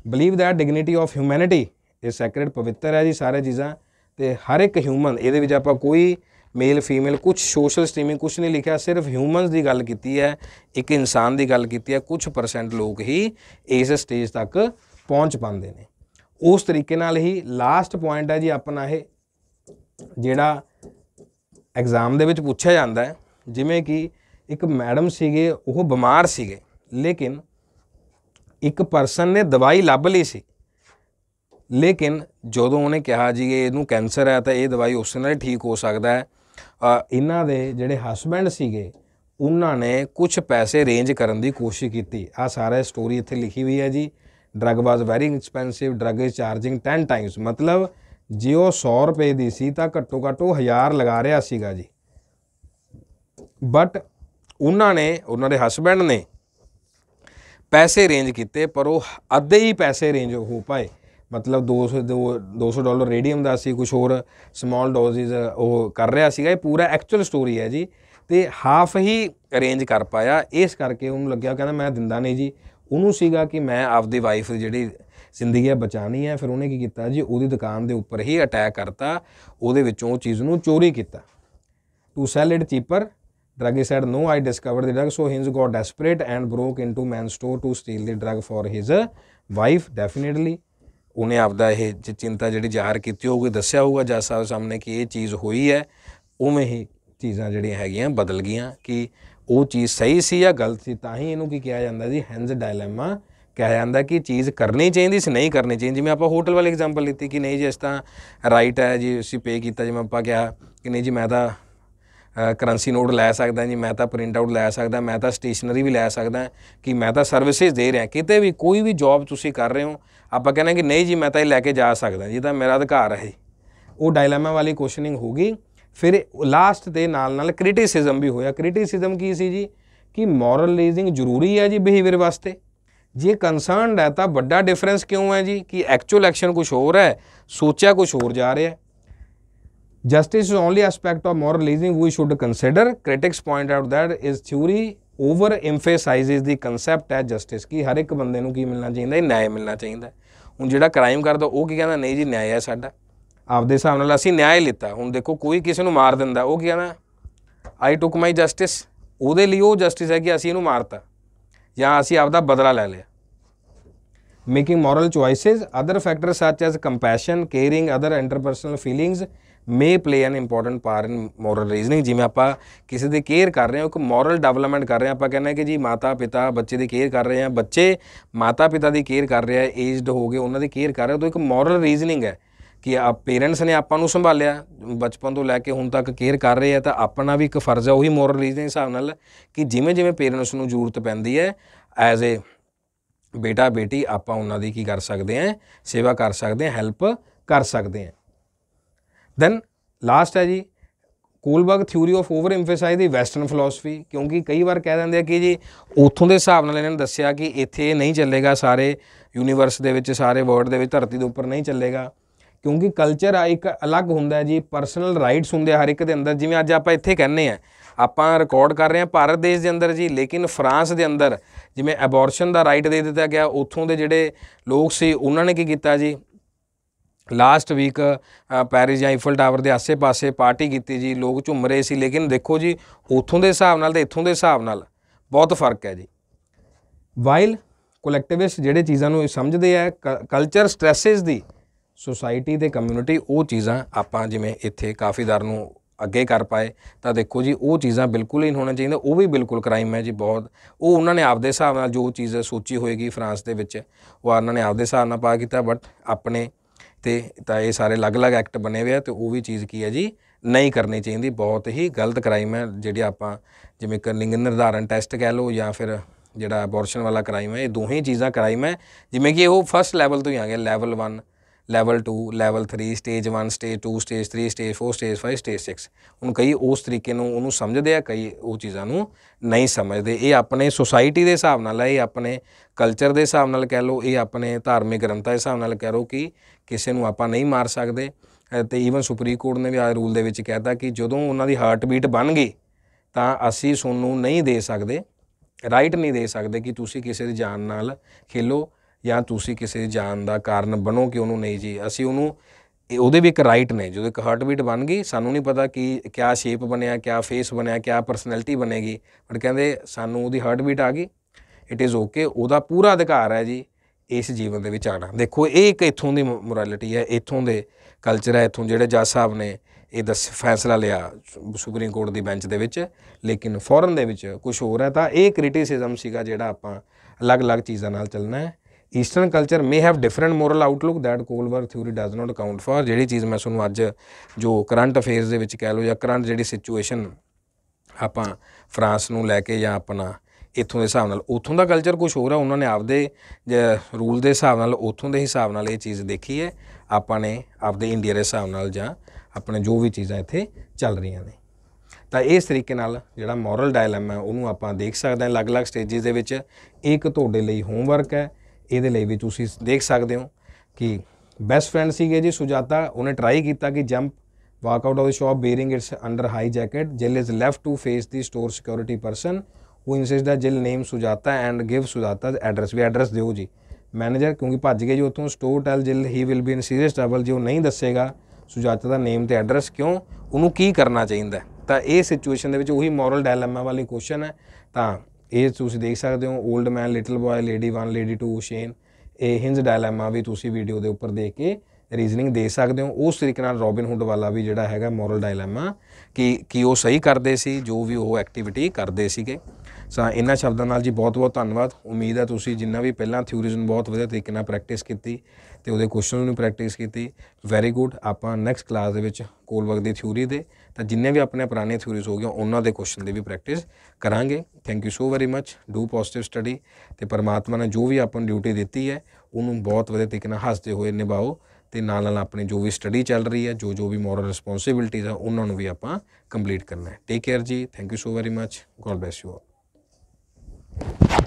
Speaker 1: believe that dignity of humanity is sacred ਪਵਿੱਤਰ ਹੈ ਜੀ ਸਾਰੇ ਚੀਜ਼ਾਂ ਤੇ ਹਰ ਇੱਕ ਹਿਊਮਨ ਇਹਦੇ ਵਿੱਚ ਆਪਾਂ ਕੋਈ ਮੇਲ ਫੀਮੇਲ ਕੁਝ ਸੋਸ਼ਲ ਸਟ੍ਰੀਮਿੰਗ ਕੁਝ ਨਹੀਂ ਲਿਖਿਆ ਸਿਰਫ ਹਿਊਮਨਸ ਦੀ ਗੱਲ ਕੀਤੀ ਹੈ ਇੱਕ ਇਨਸਾਨ ਦੀ ਗੱਲ ਕੀਤੀ ਹੈ ਕੁਝ ਪਰਸੈਂਟ ਲੋਕ ਹੀ ਇਸ ਸਟੇਜ ਤੱਕ ਪਹੁੰਚ ਪਾਉਂਦੇ ਨੇ ਉਸ ਤਰੀਕੇ ਨਾਲ ਹੀ ਲਾਸਟ ਪੁਆਇੰਟ ਹੈ ਜੀ ਆਪਣਾ ਇਹ ਜਿਹੜਾ ਐਗਜ਼ਾਮ ਦੇ ਵਿੱਚ ਪੁੱਛਿਆ ਜਾਂਦਾ ਹੈ ਜਿਵੇਂ ਕਿ ਇੱਕ ਮੈਡਮ ਸੀਗੇ ਉਹ ਬਿਮਾਰ ਸੀਗੇ ਲੇਕਿਨ ਇੱਕ ਪਰਸਨ ਨੇ ਦਵਾਈ ਲੱਭ ਲਈ ਸੀ ਲੇਕਿਨ ਜਦੋਂ ਉਹਨੇ ਕਿਹਾ ਜੀ ਇਹਨੂੰ ਕੈਂਸਰ ਹੈ ਤਾਂ ਇਹ ਦਵਾਈ ਉਸ ਨਾਲ ਠੀਕ ਹੋ ਸਕਦਾ ਹੈ ਇਹਨਾਂ ਦੇ ਜਿਹੜੇ ਹਸਬੰਡ ਸੀਗੇ ਉਹਨਾਂ ਨੇ ਕੁਝ ਪੈਸੇ ਰੇਂਜ ਕਰਨ ਦੀ ਕੋਸ਼ਿਸ਼ ਕੀਤੀ ਆ ਸਾਰਾ ਸਟੋਰੀ ਇੱਥੇ ਲਿਖੀ ਹੋਈ ਹੈ ਜੀ drug was very expensive drug is charging 10 times ਮਤਲਬ ਜੇ ਉਹ 100 ਰੁਪਏ ਦੀ ਸੀ ਤਾਂ ਘੱਟੋ ਘੱਟ ਉਹ 1000 ਲਗਾ ਰਿਹਾ ਸੀਗਾ ਜੀ ਬਟ ਉਹਨਾਂ ਨੇ ਉਹਨਾਂ ਦੇ ਹਸਬੰਡ ਨੇ ਪੈਸੇ ਰੇਂਜ ਕੀਤੇ ਪਰ ਉਹ ਅੱਧੇ ਹੀ ਪੈਸੇ ਰੇਂਜ ਹੋ ਪਾਏ ਮਤਲਬ 200 200 ਡਾਲਰ ਰੇਡੀਅਮ ਦਾ ਸੀ ਕੁਝ ਹੋਰ ਸਮਾਲ ਡੋਜ਼ਸ ਉਹ ਕਰ ਰਿਹਾ ਸੀਗਾ ਇਹ ਪੂਰਾ ਐਕਚੁਅਲ ਸਟੋਰੀ ਹੈ ਜੀ ਤੇ ਹਾਫ ਹੀ ਅਰੇਂਜ ਕਰ ਪਾਇਆ ਇਸ ਕਰਕੇ ਉਹਨੂੰ ਲੱਗਿਆ ਕਹਿੰਦਾ ਮੈਂ ਦਿੰਦਾ ਨਹੀਂ ਜੀ ਉਹਨੂੰ ਸੀਗਾ ਕਿ ਮੈਂ ਆਪਦੀ ਵਾਈਫ ਜਿਹੜੀ ਜ਼ਿੰਦਗੀ ਹੈ ਬਚਾਣੀ ਹੈ ਫਿਰ ਉਹਨੇ ਕੀ ਕੀਤਾ ਜੀ ਉਹਦੀ ਦੁਕਾਨ ਦੇ ਉੱਪਰ ਹੀ ਅਟੈਕ ਕਰਤਾ ਉਹਦੇ ਵਿੱਚੋਂ ਉਹ ਚੀਜ਼ ਨੂੰ ਚੋਰੀ ਕੀਤਾ to sell it cheaper he said no I discovered the drug so Hinz got desperate and broke into man store to steal the drug for his wife definitely ਉਹਨੇ ਆਪਦਾ ਇਹ ਚਿੰਤਾ ਜਿਹੜੀ ਜ਼ਾਹਰ ਕੀਤੀ ਹੋਊਗੀ ਦੱਸਿਆ ਹੋਊਗਾ ਜੱਜ ਸਾਹਿਬ ਸਾਹਮਣੇ ਕਿ ਇਹ ਚੀਜ਼ ਹੋਈ ਹੈ ਉਵੇਂ ਹੀ ਚੀਜ਼ਾਂ ਜਿਹੜੀਆਂ ਹੈਗੀਆਂ ਬਦਲ ਗਈਆਂ ਕਿ ਉਹ ਚੀਜ਼ ਸਹੀ ਸੀ ਜਾਂ ਗਲਤ ਸੀ ਤਾਂ ਹੀ ਇਹਨੂੰ ਕੀ ਕਿਹਾ ਜਾਂਦਾ ਜੀ ਹੈਂਜ਼ ਡਾਇਲੇਮਾ ਕਿਹਾ ਜਾਂਦਾ ਕਿ ਚੀਜ਼ ਕਰਨੀ ਚਾਹੀਦੀ ਸੀ ਨਹੀਂ ਕਰਨੀ ਚਾਹੀਦੀ ਜਿਵੇਂ ਆਪਾਂ ਹੋਟਲ ਵਾਲੇ ਐਗਜ਼ਾਮਪਲ ਲਈਤੀ ਕਿ ਨਹੀਂ ਜੇ ਇਸ ਤਾਂ ਰਾਈਟ ਹੈ ਜੀ ਅਸੀਂ ਪੇ ਕੀਤਾ ਜਿਵੇਂ ਆਪਾਂ ਕਿਹਾ ਕਿ ਨਹੀਂ ਜੀ ਮੈਂ ਤਾਂ ਕਰੰਸੀ ਨੋਟ ਲੈ ਸਕਦਾ ਜੀ ਮੈਂ ਤਾਂ ਪ੍ਰਿੰਟ ਆਊਟ ਲੈ ਸਕਦਾ ਮੈਂ ਤਾਂ ਸਟੇਸ਼ਨਰੀ ਵੀ ਲੈ ਸਕਦਾ ਕਿ ਮੈਂ ਤਾਂ ਸਰਵਿਸਿਜ਼ ਦੇ ਰਿਹਾ ਕਿਤੇ ਵੀ ਕੋਈ ਵੀ ਜੌਬ ਤੁਸੀਂ ਕਰ ਰਹੇ ਹੋ ਆਪਾਂ ਕਹਿੰਦੇ ਕਿ ਨਹੀਂ ਜੀ ਮੈਂ ਤਾਂ ਇਹ ਲੈ ਕੇ ਜਾ ਸਕਦਾ ਜੀ ਤਾਂ ਮੇਰਾ ਅਧਿਕਾਰ ਹੈ ਉਹ ਡਾਇਲੇਮਾ ਵਾਲੀ ਕੁਐਸਚਨਿੰਗ ਹੋਗੀ ਫਿਰ ਲਾਸਟ ਦੇ ਨਾਲ ਨਾਲ ਕ੍ਰਿਟਿਸਿਜ਼ਮ ਵੀ ਹੋਇਆ ਕ੍ਰਿਟਿਸਿਜ਼ਮ ਕੀ ਸੀ ਜੀ ਕਿ ਮੋਰਲ ਲੀਜ਼ਿੰਗ ਜ਼ਰੂਰੀ ਹੈ ਜੀ ਬਿਹੇਵੀਅਰ ਵਾਸਤੇ ਜੇ ਕਨਸਰਨਡ ਹੈ ਤਾਂ ਵੱਡਾ ਡਿਫਰੈਂਸ ਕਿਉਂ ਹੈ ਜੀ ਕਿ ਐਕਚੁਅਲ ਐਕਸ਼ਨ ਕੁਝ ਹੋਰ ਹੈ ਸੋਚਿਆ ਕੁਝ ਹੋਰ ਜਾ ਰਿਹਾ ਹੈ Justice is only aspect of moralism we should consider. Critics point out that is theory over emphasizes the concept ਹੈ ਜਸਟਿਸ ਕੀ ਹਰ ਇੱਕ ਬੰਦੇ ਨੂੰ ਕੀ ਮਿਲਣਾ ਚਾਹੀਦਾ ਹੈ ਨਿਆਂ ਮਿਲਣਾ ਚਾਹੀਦਾ ਹੁਣ ਜਿਹੜਾ ਕ੍ਰਾਈਮ ਕਰਦਾ ਉਹ ਕੀ ਕਹਿੰਦਾ ਨਹੀਂ ਜੀ ਨਿਆਂ ਹੈ ਸਾਡਾ ਆਪਦੇ ਹਿਸਾਬ ਨਾਲ ਅਸੀਂ ਨਿਆਂ ਲਿੱਤਾ ਹੁਣ ਦੇਖੋ ਕੋਈ ਕਿਸੇ ਨੂੰ ਮਾਰ ਦਿੰਦਾ ਉਹ ਕੀ ਕਹਿੰਦਾ ਆਈ ਟੁਕ ਮਾਈ ਜਸਟਿਸ ਉਹਦੇ ਲਈ ਉਹ ਜਸਟਿਸ ਹੈ ਕਿ ਅਸੀਂ ਇਹਨੂੰ ਮਾਰਤਾ ਜਾਂ ਅਸੀਂ ਆਪਦਾ ਬਦਲਾ ਲੈ ਲਿਆ making moral choices other factors such as compassion caring other interpersonal feelings may play an important part in moral reasoning ਜਿਵੇਂ ਆਪਾਂ ਕਿਸੇ ਦੀ ਕੇਅਰ ਕਰ ਰਹੇ ਹਾਂ ਇੱਕ ਮੋਰਲ ਡਿਵੈਲਪਮੈਂਟ ਕਰ ਰਹੇ ਹਾਂ ਆਪਾਂ ਕਹਿੰਦੇ ਕਿ ਜੀ ਮਾਤਾ ਪਿਤਾ ਬੱਚੇ ਦੀ ਕੇਅਰ ਕਰ ਰਹੇ ਹਾਂ ਬੱਚੇ ਮਾਤਾ ਪਿਤਾ ਦੀ ਕੇਅਰ ਕਰ ਰਿਹਾ ਏਜਡ ਹੋ ਗਏ ਉਹਨਾਂ ਦੀ ਕੇਅਰ ਕਰ ਰਹੇ ਤਾਂ ਇੱਕ ਮੋਰਲ ਰੀਜ਼ਨਿੰਗ ਹੈ ਕਿ ਆ ਪੇਰੈਂਟਸ ਨੇ ਆਪਾਂ ਨੂੰ ਸੰਭਾਲਿਆ ਬਚਪਨ ਤੋਂ ਲੈ ਕੇ ਹੁਣ ਤੱਕ ਕੇਅਰ ਕਰ ਰਹੇ ਆ ਤਾਂ ਆਪਣਾ ਵੀ ਇੱਕ ਫਰਜ਼ ਹੈ ਉਹੀ ਮੋਰਲ ਰੀਜ਼ਨਿੰਗ ਹਿਸਾਬ ਨਾਲ ਕਿ ਜਿਵੇਂ ਜਿਵੇਂ ਪੇਰੈਂਟਸ ਨੂੰ ਜ਼ਰੂਰਤ ਪੈਂਦੀ ਹੈ ਐਜ਼ ਅ ਬੇਟਾ ਬੇਟੀ ਆਪਾਂ ਉਹਨਾਂ ਦੀ ਕੀ ਕਰ ਸਕਦੇ ਆ ਸੇਵਾ ਕਰ ਸਕਦੇ ਆ ਹੈਲਪ ਕਰ ਸਕਦੇ ਆ ਦੈਨ ਲਾਸਟ ਹੈ ਜੀ Kohlberg theory of over emphasize the western philosophy ਕਿਉਂਕਿ ਕਈ ਵਾਰ ਕਹਿ ਦਿੰਦੇ ਆ ਕਿ ਜੀ ਉਥੋਂ ਦੇ ਹਿਸਾਬ ਨਾਲ ਇਹਨਾਂ ਨੇ ਦੱਸਿਆ ਕਿ ਇੱਥੇ ਨਹੀਂ ਚੱਲੇਗਾ ਸਾਰੇ ਯੂਨੀਵਰਸ ਦੇ ਵਿੱਚ ਸਾਰੇ ਵਰਲਡ ਦੇ ਵਿੱਚ ਧਰਤੀ ਦੇ ਉੱਪਰ ਨਹੀਂ ਚੱਲੇਗਾ ਕਿਉਂਕਿ ਕਲਚਰ ਆ ਇੱਕ ਅਲੱਗ ਹੁੰਦਾ ਜੀ ਪਰਸਨਲ ਰਾਈਟਸ ਹੁੰਦੇ ਹਰ ਇੱਕ ਦੇ ਅੰਦਰ ਜਿਵੇਂ ਅੱਜ ਆਪਾਂ ਇੱਥੇ ਕਹਿੰਨੇ ਆ ਆਪਾਂ ਰਿਕਾਰਡ ਕਰ ਰਹੇ ਆ ਭਾਰਤ ਦੇਸ਼ ਦੇ ਅੰਦਰ ਜੀ ਲੇਕਿਨ ਫਰਾਂਸ ਦੇ ਅੰਦਰ ਜਿਵੇਂ ਅਬੋਰਸ਼ਨ ਦਾ ਰਾਈਟ ਦੇ ਦਿੱਤਾ ਗਿਆ ਉਥੋਂ ਦੇ ਜਿਹੜੇ ਲੋਕ ਸੀ ਉਹਨਾਂ ਨੇ ਕੀ ਕੀਤਾ ਜੀ ਲਾਸਟ ਵੀਕ ਪੈਰਿਸ ਜਾਂ ਇਫਲ ਟਾਵਰ ਦੇ ਆਸੇ-ਪਾਸੇ ਪਾਰਟੀ ਕੀਤੀ ਜੀ ਲੋਕ ਝੁੰਮ ਰਹੇ ਸੀ ਲੇਕਿਨ ਦੇਖੋ ਜੀ ਉਥੋਂ ਦੇ ਹਿਸਾਬ ਨਾਲ ਤੇ ਇੱਥੋਂ ਦੇ ਹਿਸਾਬ ਨਾਲ ਬਹੁਤ ਫਰਕ ਹੈ ਜੀ ਵਾਈਲ ਕਲੈਕਟਿਵਿਸਟ ਜਿਹੜੇ ਚੀਜ਼ਾਂ ਨੂੰ ਸਮਝਦੇ ਆ ਕਲਚਰ ਸਟ੍ਰੈਸਸ ਦੀ ਸੋਸਾਇਟੀ ਤੇ ਕਮਿਊਨਿਟੀ ਉਹ ਚੀਜ਼ਾਂ ਆਪਾਂ ਜਿਵੇਂ ਇੱਥੇ ਕਾਫੀ ਦਰ ਨੂੰ ਅੱਗੇ ਕਰ ਪਾਏ ਤਾਂ ਦੇਖੋ ਜੀ ਉਹ ਚੀਜ਼ਾਂ ਬਿਲਕੁਲ ਹੀ ਹੋਣਾ ਚਾਹੀਦਾ ਉਹ ਵੀ ਬਿਲਕੁਲ ਕ੍ਰਾਈਮ ਹੈ ਜੀ ਬਹੁਤ ਉਹ ਉਹਨਾਂ ਨੇ ਆਪਦੇ ਹਿਸਾਬ ਨਾਲ ਜੋ ਚੀਜ਼ ਸੋਚੀ ਹੋਏਗੀ ਫਰਾਂਸ ਦੇ ਵਿੱਚ ਉਹ ਉਹਨਾਂ ਨੇ ਆਪਦੇ ਹਿਸਾਬ ਨਾਲ ਪਾ ਕੀਤਾ ਬਟ ਆਪਣੇ ਤੇ ਤਾਂ ਇਹ ਸਾਰੇ ਅਲੱਗ-ਅਲੱਗ ਐਕਟ ਬਣੇ ਹੋਏ ਆ ਤੇ ਉਹ ਵੀ ਚੀਜ਼ ਕੀ ਹੈ ਜੀ ਨਹੀਂ ਕਰਨੀ ਚਾਹੀਦੀ ਬਹੁਤ ਹੀ ਗਲਤ ਕ੍ਰਾਈਮ ਹੈ ਜਿਹੜੇ ਆਪਾਂ ਜਿਵੇਂ ਕਿ ਲਿੰਗ ਨਿਰਧਾਰਨ ਟੈਸਟ ਕਹਿ ਲਓ ਜਾਂ ਫਿਰ ਜਿਹੜਾ ਅਬੋਰਸ਼ਨ ਵਾਲਾ ਕ੍ਰਾਈਮ ਹੈ ਇਹ ਦੋਹੇ ਚੀਜ਼ਾਂ ਕ੍ਰਾਈਮ ਹੈ ਜਿਵੇਂ ਕਿ ਉਹ ਫਰਸਟ ਲੈਵਲ ਤੋਂ ਹੀ ਆ ਗਿਆ level 1 level 2 level 3 stage 1 stage 2 stage 3 stage 4 stage 5 stage 6 ਹੁਣ ਕਈ ਉਸ ਤਰੀਕੇ ਨੂੰ ਉਹਨੂੰ ਸਮਝਦੇ ਆ ਕਈ ਉਹ ਚੀਜ਼ਾਂ ਨੂੰ ਨਹੀਂ ਸਮਝਦੇ ਇਹ ਆਪਣੇ ਸੋਸਾਇਟੀ ਦੇ ਹਿਸਾਬ ਨਾਲ ਹੈ ਇਹ ਆਪਣੇ ਕਲਚਰ ਦੇ ਹਿਸਾਬ ਨਾਲ ਕਹਿ ਲਓ ਇਹ ਆਪਣੇ ਧਾਰਮਿਕ ਗ੍ਰੰਥਾਂ ਦੇ ਹਿਸਾਬ ਨਾਲ ਕਹਿ ਰੋ ਕਿ ਕਿਸੇ ਨੂੰ ਆਪਾਂ ਨਹੀਂ ਮਾਰ ਸਕਦੇ ਤੇ ਈਵਨ ਸੁਪਰੀਮ ਕੋਰਟ ਨੇ ਵੀ ਆ ਰੂਲ ਦੇ ਵਿੱਚ ਕਹਿਤਾ ਕਿ ਜਦੋਂ ਉਹਨਾਂ ਦੀ ਹਾਰਟ ਬੀਟ ਬਣ ਗਈ ਤਾਂ ਅਸੀਂ ਸੋਨੂੰ ਨਹੀਂ ਦੇ ਸਕਦੇ ਰਾਈਟ ਨਹੀਂ ਦੇ ਸਕਦੇ ਕਿ ਤੁਸੀਂ ਕਿਸੇ ਦੀ ਜਾਨ ਨਾਲ ਖੇਲੋ ਜਾਂ ਤੁਸੀਂ ਕਿਸੇ ਦੀ ਜਾਨ ਦਾ ਕਾਰਨ ਬਣੋ ਕਿ ਉਹਨੂੰ ਨਹੀਂ ਜੀ ਅਸੀਂ ਉਹਨੂੰ ਉਹਦੇ ਵੀ ਇੱਕ ਰਾਈਟ ਨੇ ਜਦੋਂ ਇੱਕ ਹਾਰਟ ਬੀਟ ਬਣ ਗਈ ਸਾਨੂੰ ਨਹੀਂ ਪਤਾ ਕਿ ਕਿਆ ਸ਼ੇਪ ਬਣਿਆ ਕਿਆ ਫੇਸ ਬਣਿਆ ਕਿਆ ਪਰਸਨੈਲਿਟੀ ਬਣੇਗੀ ਪਰ ਕਹਿੰਦੇ ਸਾਨੂੰ ਉਹਦੀ ਹਾਰਟ ਬੀਟ ਆ ਗਈ ਇਟ ਇਜ਼ ਓਕੇ ਉਹਦਾ ਪੂਰਾ ਅਧਿਕਾਰ ਹੈ ਜੀ ਇਸ ਜੀਵਨ ਦੇ ਵਿੱਚ ਆਣਾ ਦੇਖੋ ਇਹ ਇੱਕ ਇਥੋਂ ਦੀ ਮੋਰੈਲਿਟੀ ਹੈ ਇਥੋਂ ਦੇ ਕਲਚਰ ਹੈ ਇਥੋਂ ਜਿਹੜੇ ਜੱਜ ਸਾਹਿਬ ਨੇ ਇਹ ਦੱਸ ਫੈਸਲਾ ਲਿਆ ਸੁਪਰੀਮ ਕੋਰਟ ਦੀ ਬੈਂਚ ਦੇ ਵਿੱਚ ਲੇਕਿਨ ਫੋਰਨ ਦੇ ਵਿੱਚ ਕੁਝ ਹੋਰ ਹੈ ਤਾਂ ਇਹ ਕ੍ਰਿਟਿਸਿਜ਼ਮ ਸੀਗਾ ਜਿਹੜਾ ਆਪਾਂ ਅਲੱਗ-ਅਲੱਗ ਚੀਜ਼ਾਂ ਨਾਲ ਚੱਲਣਾ ਹੈ eastern culture may have different moral outlook that Kohlberg theory does not account for ਜਿਹੜੀ ਚੀਜ਼ ਮੈਂ ਤੁਹਾਨੂੰ ਅੱਜ ਜੋ ਕਰੰਟ ਅਫੇਅਰਸ ਦੇ ਵਿੱਚ ਕਹਿ ਲਓ ਜਾਂ ਕਰੰਟ ਜਿਹੜੀ ਸਿਚੁਏਸ਼ਨ ਆਪਾਂ ਫਰਾਂਸ ਨੂੰ ਲੈ ਕੇ ਜਾਂ ਆਪਣਾ ਇਥੋਂ ਦੇ ਹਿਸਾਬ ਨਾਲ ਉਥੋਂ ਦਾ ਕਲਚਰ ਕੁਝ ਹੋਰ ਹੈ ਉਹਨਾਂ ਨੇ ਆਪਦੇ ਰੂਲ ਦੇ ਹਿਸਾਬ ਨਾਲ ਉਥੋਂ ਦੇ ਹਿਸਾਬ ਨਾਲ ਇਹ ਚੀਜ਼ ਦੇਖੀ ਹੈ ਆਪਾਂ ਨੇ ਆਪਦੇ ਇੰਡੀਆ ਦੇ ਹਿਸਾਬ ਨਾਲ ਜਾਂ ਆਪਣੇ ਜੋ ਵੀ ਚੀਜ਼ਾਂ ਇੱਥੇ ਚੱਲ ਰਹੀਆਂ ਨੇ ਤਾਂ ਇਸ ਤਰੀਕੇ ਨਾਲ ਜਿਹੜਾ ਮੋਰਲ ਡਾਇਲਮਾ ਹੈ ਉਹਨੂੰ ਆਪਾਂ ਦੇਖ ਸਕਦੇ ਹਾਂ ਅਲੱਗ-ਅਲੱਗ ਸਟੇਜਿਸ ਦੇ ਵਿੱਚ ਇੱਕ ਤੁਹਾਡੇ ਲਈ ਹੋਮਵਰਕ ਹੈ ਇਹਦੇ ਲਈ ਵੀ ਤੁਸੀਂ ਦੇਖ ਸਕਦੇ ਹੋ ਕਿ ਬੈਸਟ ਫਰੈਂਡ ਸੀਗੇ ਜੀ ਸੁਜਾਤਾ ਉਹਨੇ ਟਰਾਈ ਕੀਤਾ ਕਿ jump walk out of the shop bearing its under high jacket Jill is left to face the store security person who insist the Jill name Sujata and give Sujata address ਵੀ address ਦਿਓ ਜੀ manager ਕਿਉਂਕਿ ਭੱਜ ਗਏ ਜੀ ਉਤੋਂ store tell Jill he will be in serious trouble ਜੇ ਉਹ ਨਹੀਂ ਦੱਸੇਗਾ ਸੁਜਾਤਾ ਦਾ ਨੇਮ ਤੇ ਐਡਰੈਸ ਕਿਉਂ ਉਹਨੂੰ ਕੀ ਕਰਨਾ ਚਾਹੀਦਾ ਤਾਂ ਇਹ ਸਿਚੁਏਸ਼ਨ ਦੇ ਵਿੱਚ ਉਹੀ ਮੋਰਲ ਡਾਇਲਮਾ ਵਾਲੀ ਕੁਐਸਚਨ ਹੈ ਤਾਂ ਇਹ ਤੁਸੀਂ ਦੇਖ ਸਕਦੇ ਹੋ old man little boy lady 1 lady 2 Shane ਇਹ ਹਿੰਜ ਡਾਇਲੇਮਾ ਵੀ ਤੁਸੀਂ ਵੀਡੀਓ ਦੇ ਉੱਪਰ ਦੇਖ ਕੇ ਰੀਜ਼ਨਿੰਗ ਦੇ ਸਕਦੇ ਹੋ ਉਸ ਤਰੀਕੇ ਨਾਲ ਰੋਬਿਨ ਹੁੱਡ ਵਾਲਾ ਵੀ ਜਿਹੜਾ ਹੈਗਾ ਮੋਰਲ ਡਾਇਲੇਮਾ ਕਿ ਕਿ ਉਹ ਸਹੀ ਕਰਦੇ ਸੀ ਜੋ ਵੀ ਉਹ ਐਕਟੀਵਿਟੀ ਕਰਦੇ ਸੀਗੇ ਸਾ ਇਹਨਾਂ ਸ਼ਬਦਾਂ ਨਾਲ ਜੀ ਬਹੁਤ-ਬਹੁਤ ਧੰਨਵਾਦ ਉਮੀਦ ਹੈ ਤੁਸੀਂ ਜਿੰਨਾ ਵੀ ਪਹਿਲਾਂ ਥਿਊਰੀਜ਼ ਨੂੰ ਬਹੁਤ ਵਧੀਆ ਤਰੀਕੇ ਨਾਲ ਪ੍ਰੈਕਟਿਸ ਕੀਤੀ ਤੇ ਉਹਦੇ ਕੁਐਸਚਨ ਨੂੰ ਪ੍ਰੈਕਟਿਸ ਕੀਤੀ ਵੈਰੀ ਗੁੱਡ ਆਪਾਂ ਨੈਕਸਟ ਕਲਾਸ ਦੇ ਵਿੱਚ ਕੋਲ ਵਰਕ ਦੀ ਥਿਊਰੀ ਦੇ ਤਾਂ ਜਿੰਨੇ ਵੀ ਆਪਣੇ ਪੁਰਾਣੇ ਥਿਊਰੀਜ਼ ਹੋ ਗਏ ਉਹਨਾਂ ਦੇ ਕੁਐਸਚਨ ਦੀ ਵੀ ਪ੍ਰੈਕਟਿਸ ਕਰਾਂਗੇ thank you so very much do positive study ਤੇ ਪਰਮਾਤਮਾ ਨੇ ਜੋ ਵੀ ਆਪਾਂ ਨੂੰ ਡਿਊਟੀ ਦਿੱਤੀ ਹੈ ਉਹਨੂੰ ਬਹੁਤ ਵਧੀਆ ਤਰੀਕੇ ਨਾਲ ਹੱਸਦੇ ਹੋਏ ਨਿਭਾਓ ਤੇ ਨਾਲ ਨਾਲ ਆਪਣੇ ਜੋ ਵੀ ਸਟੱਡੀ ਚੱਲ ਰਹੀ ਹੈ ਜੋ ਜੋ ਵੀ ਮੋਰਲ ਰਿਸਪੌਂਸਿਬਿਲਟੀਜ਼ ਆ ਉਹਨਾਂ ਨੂੰ ਵੀ ਆਪਾਂ ਕੰਪਲੀਟ ਕਰਨਾ ਹੈ ਟੇਕ ਕੇਅਰ ਜੀ thank you so very much God bless you all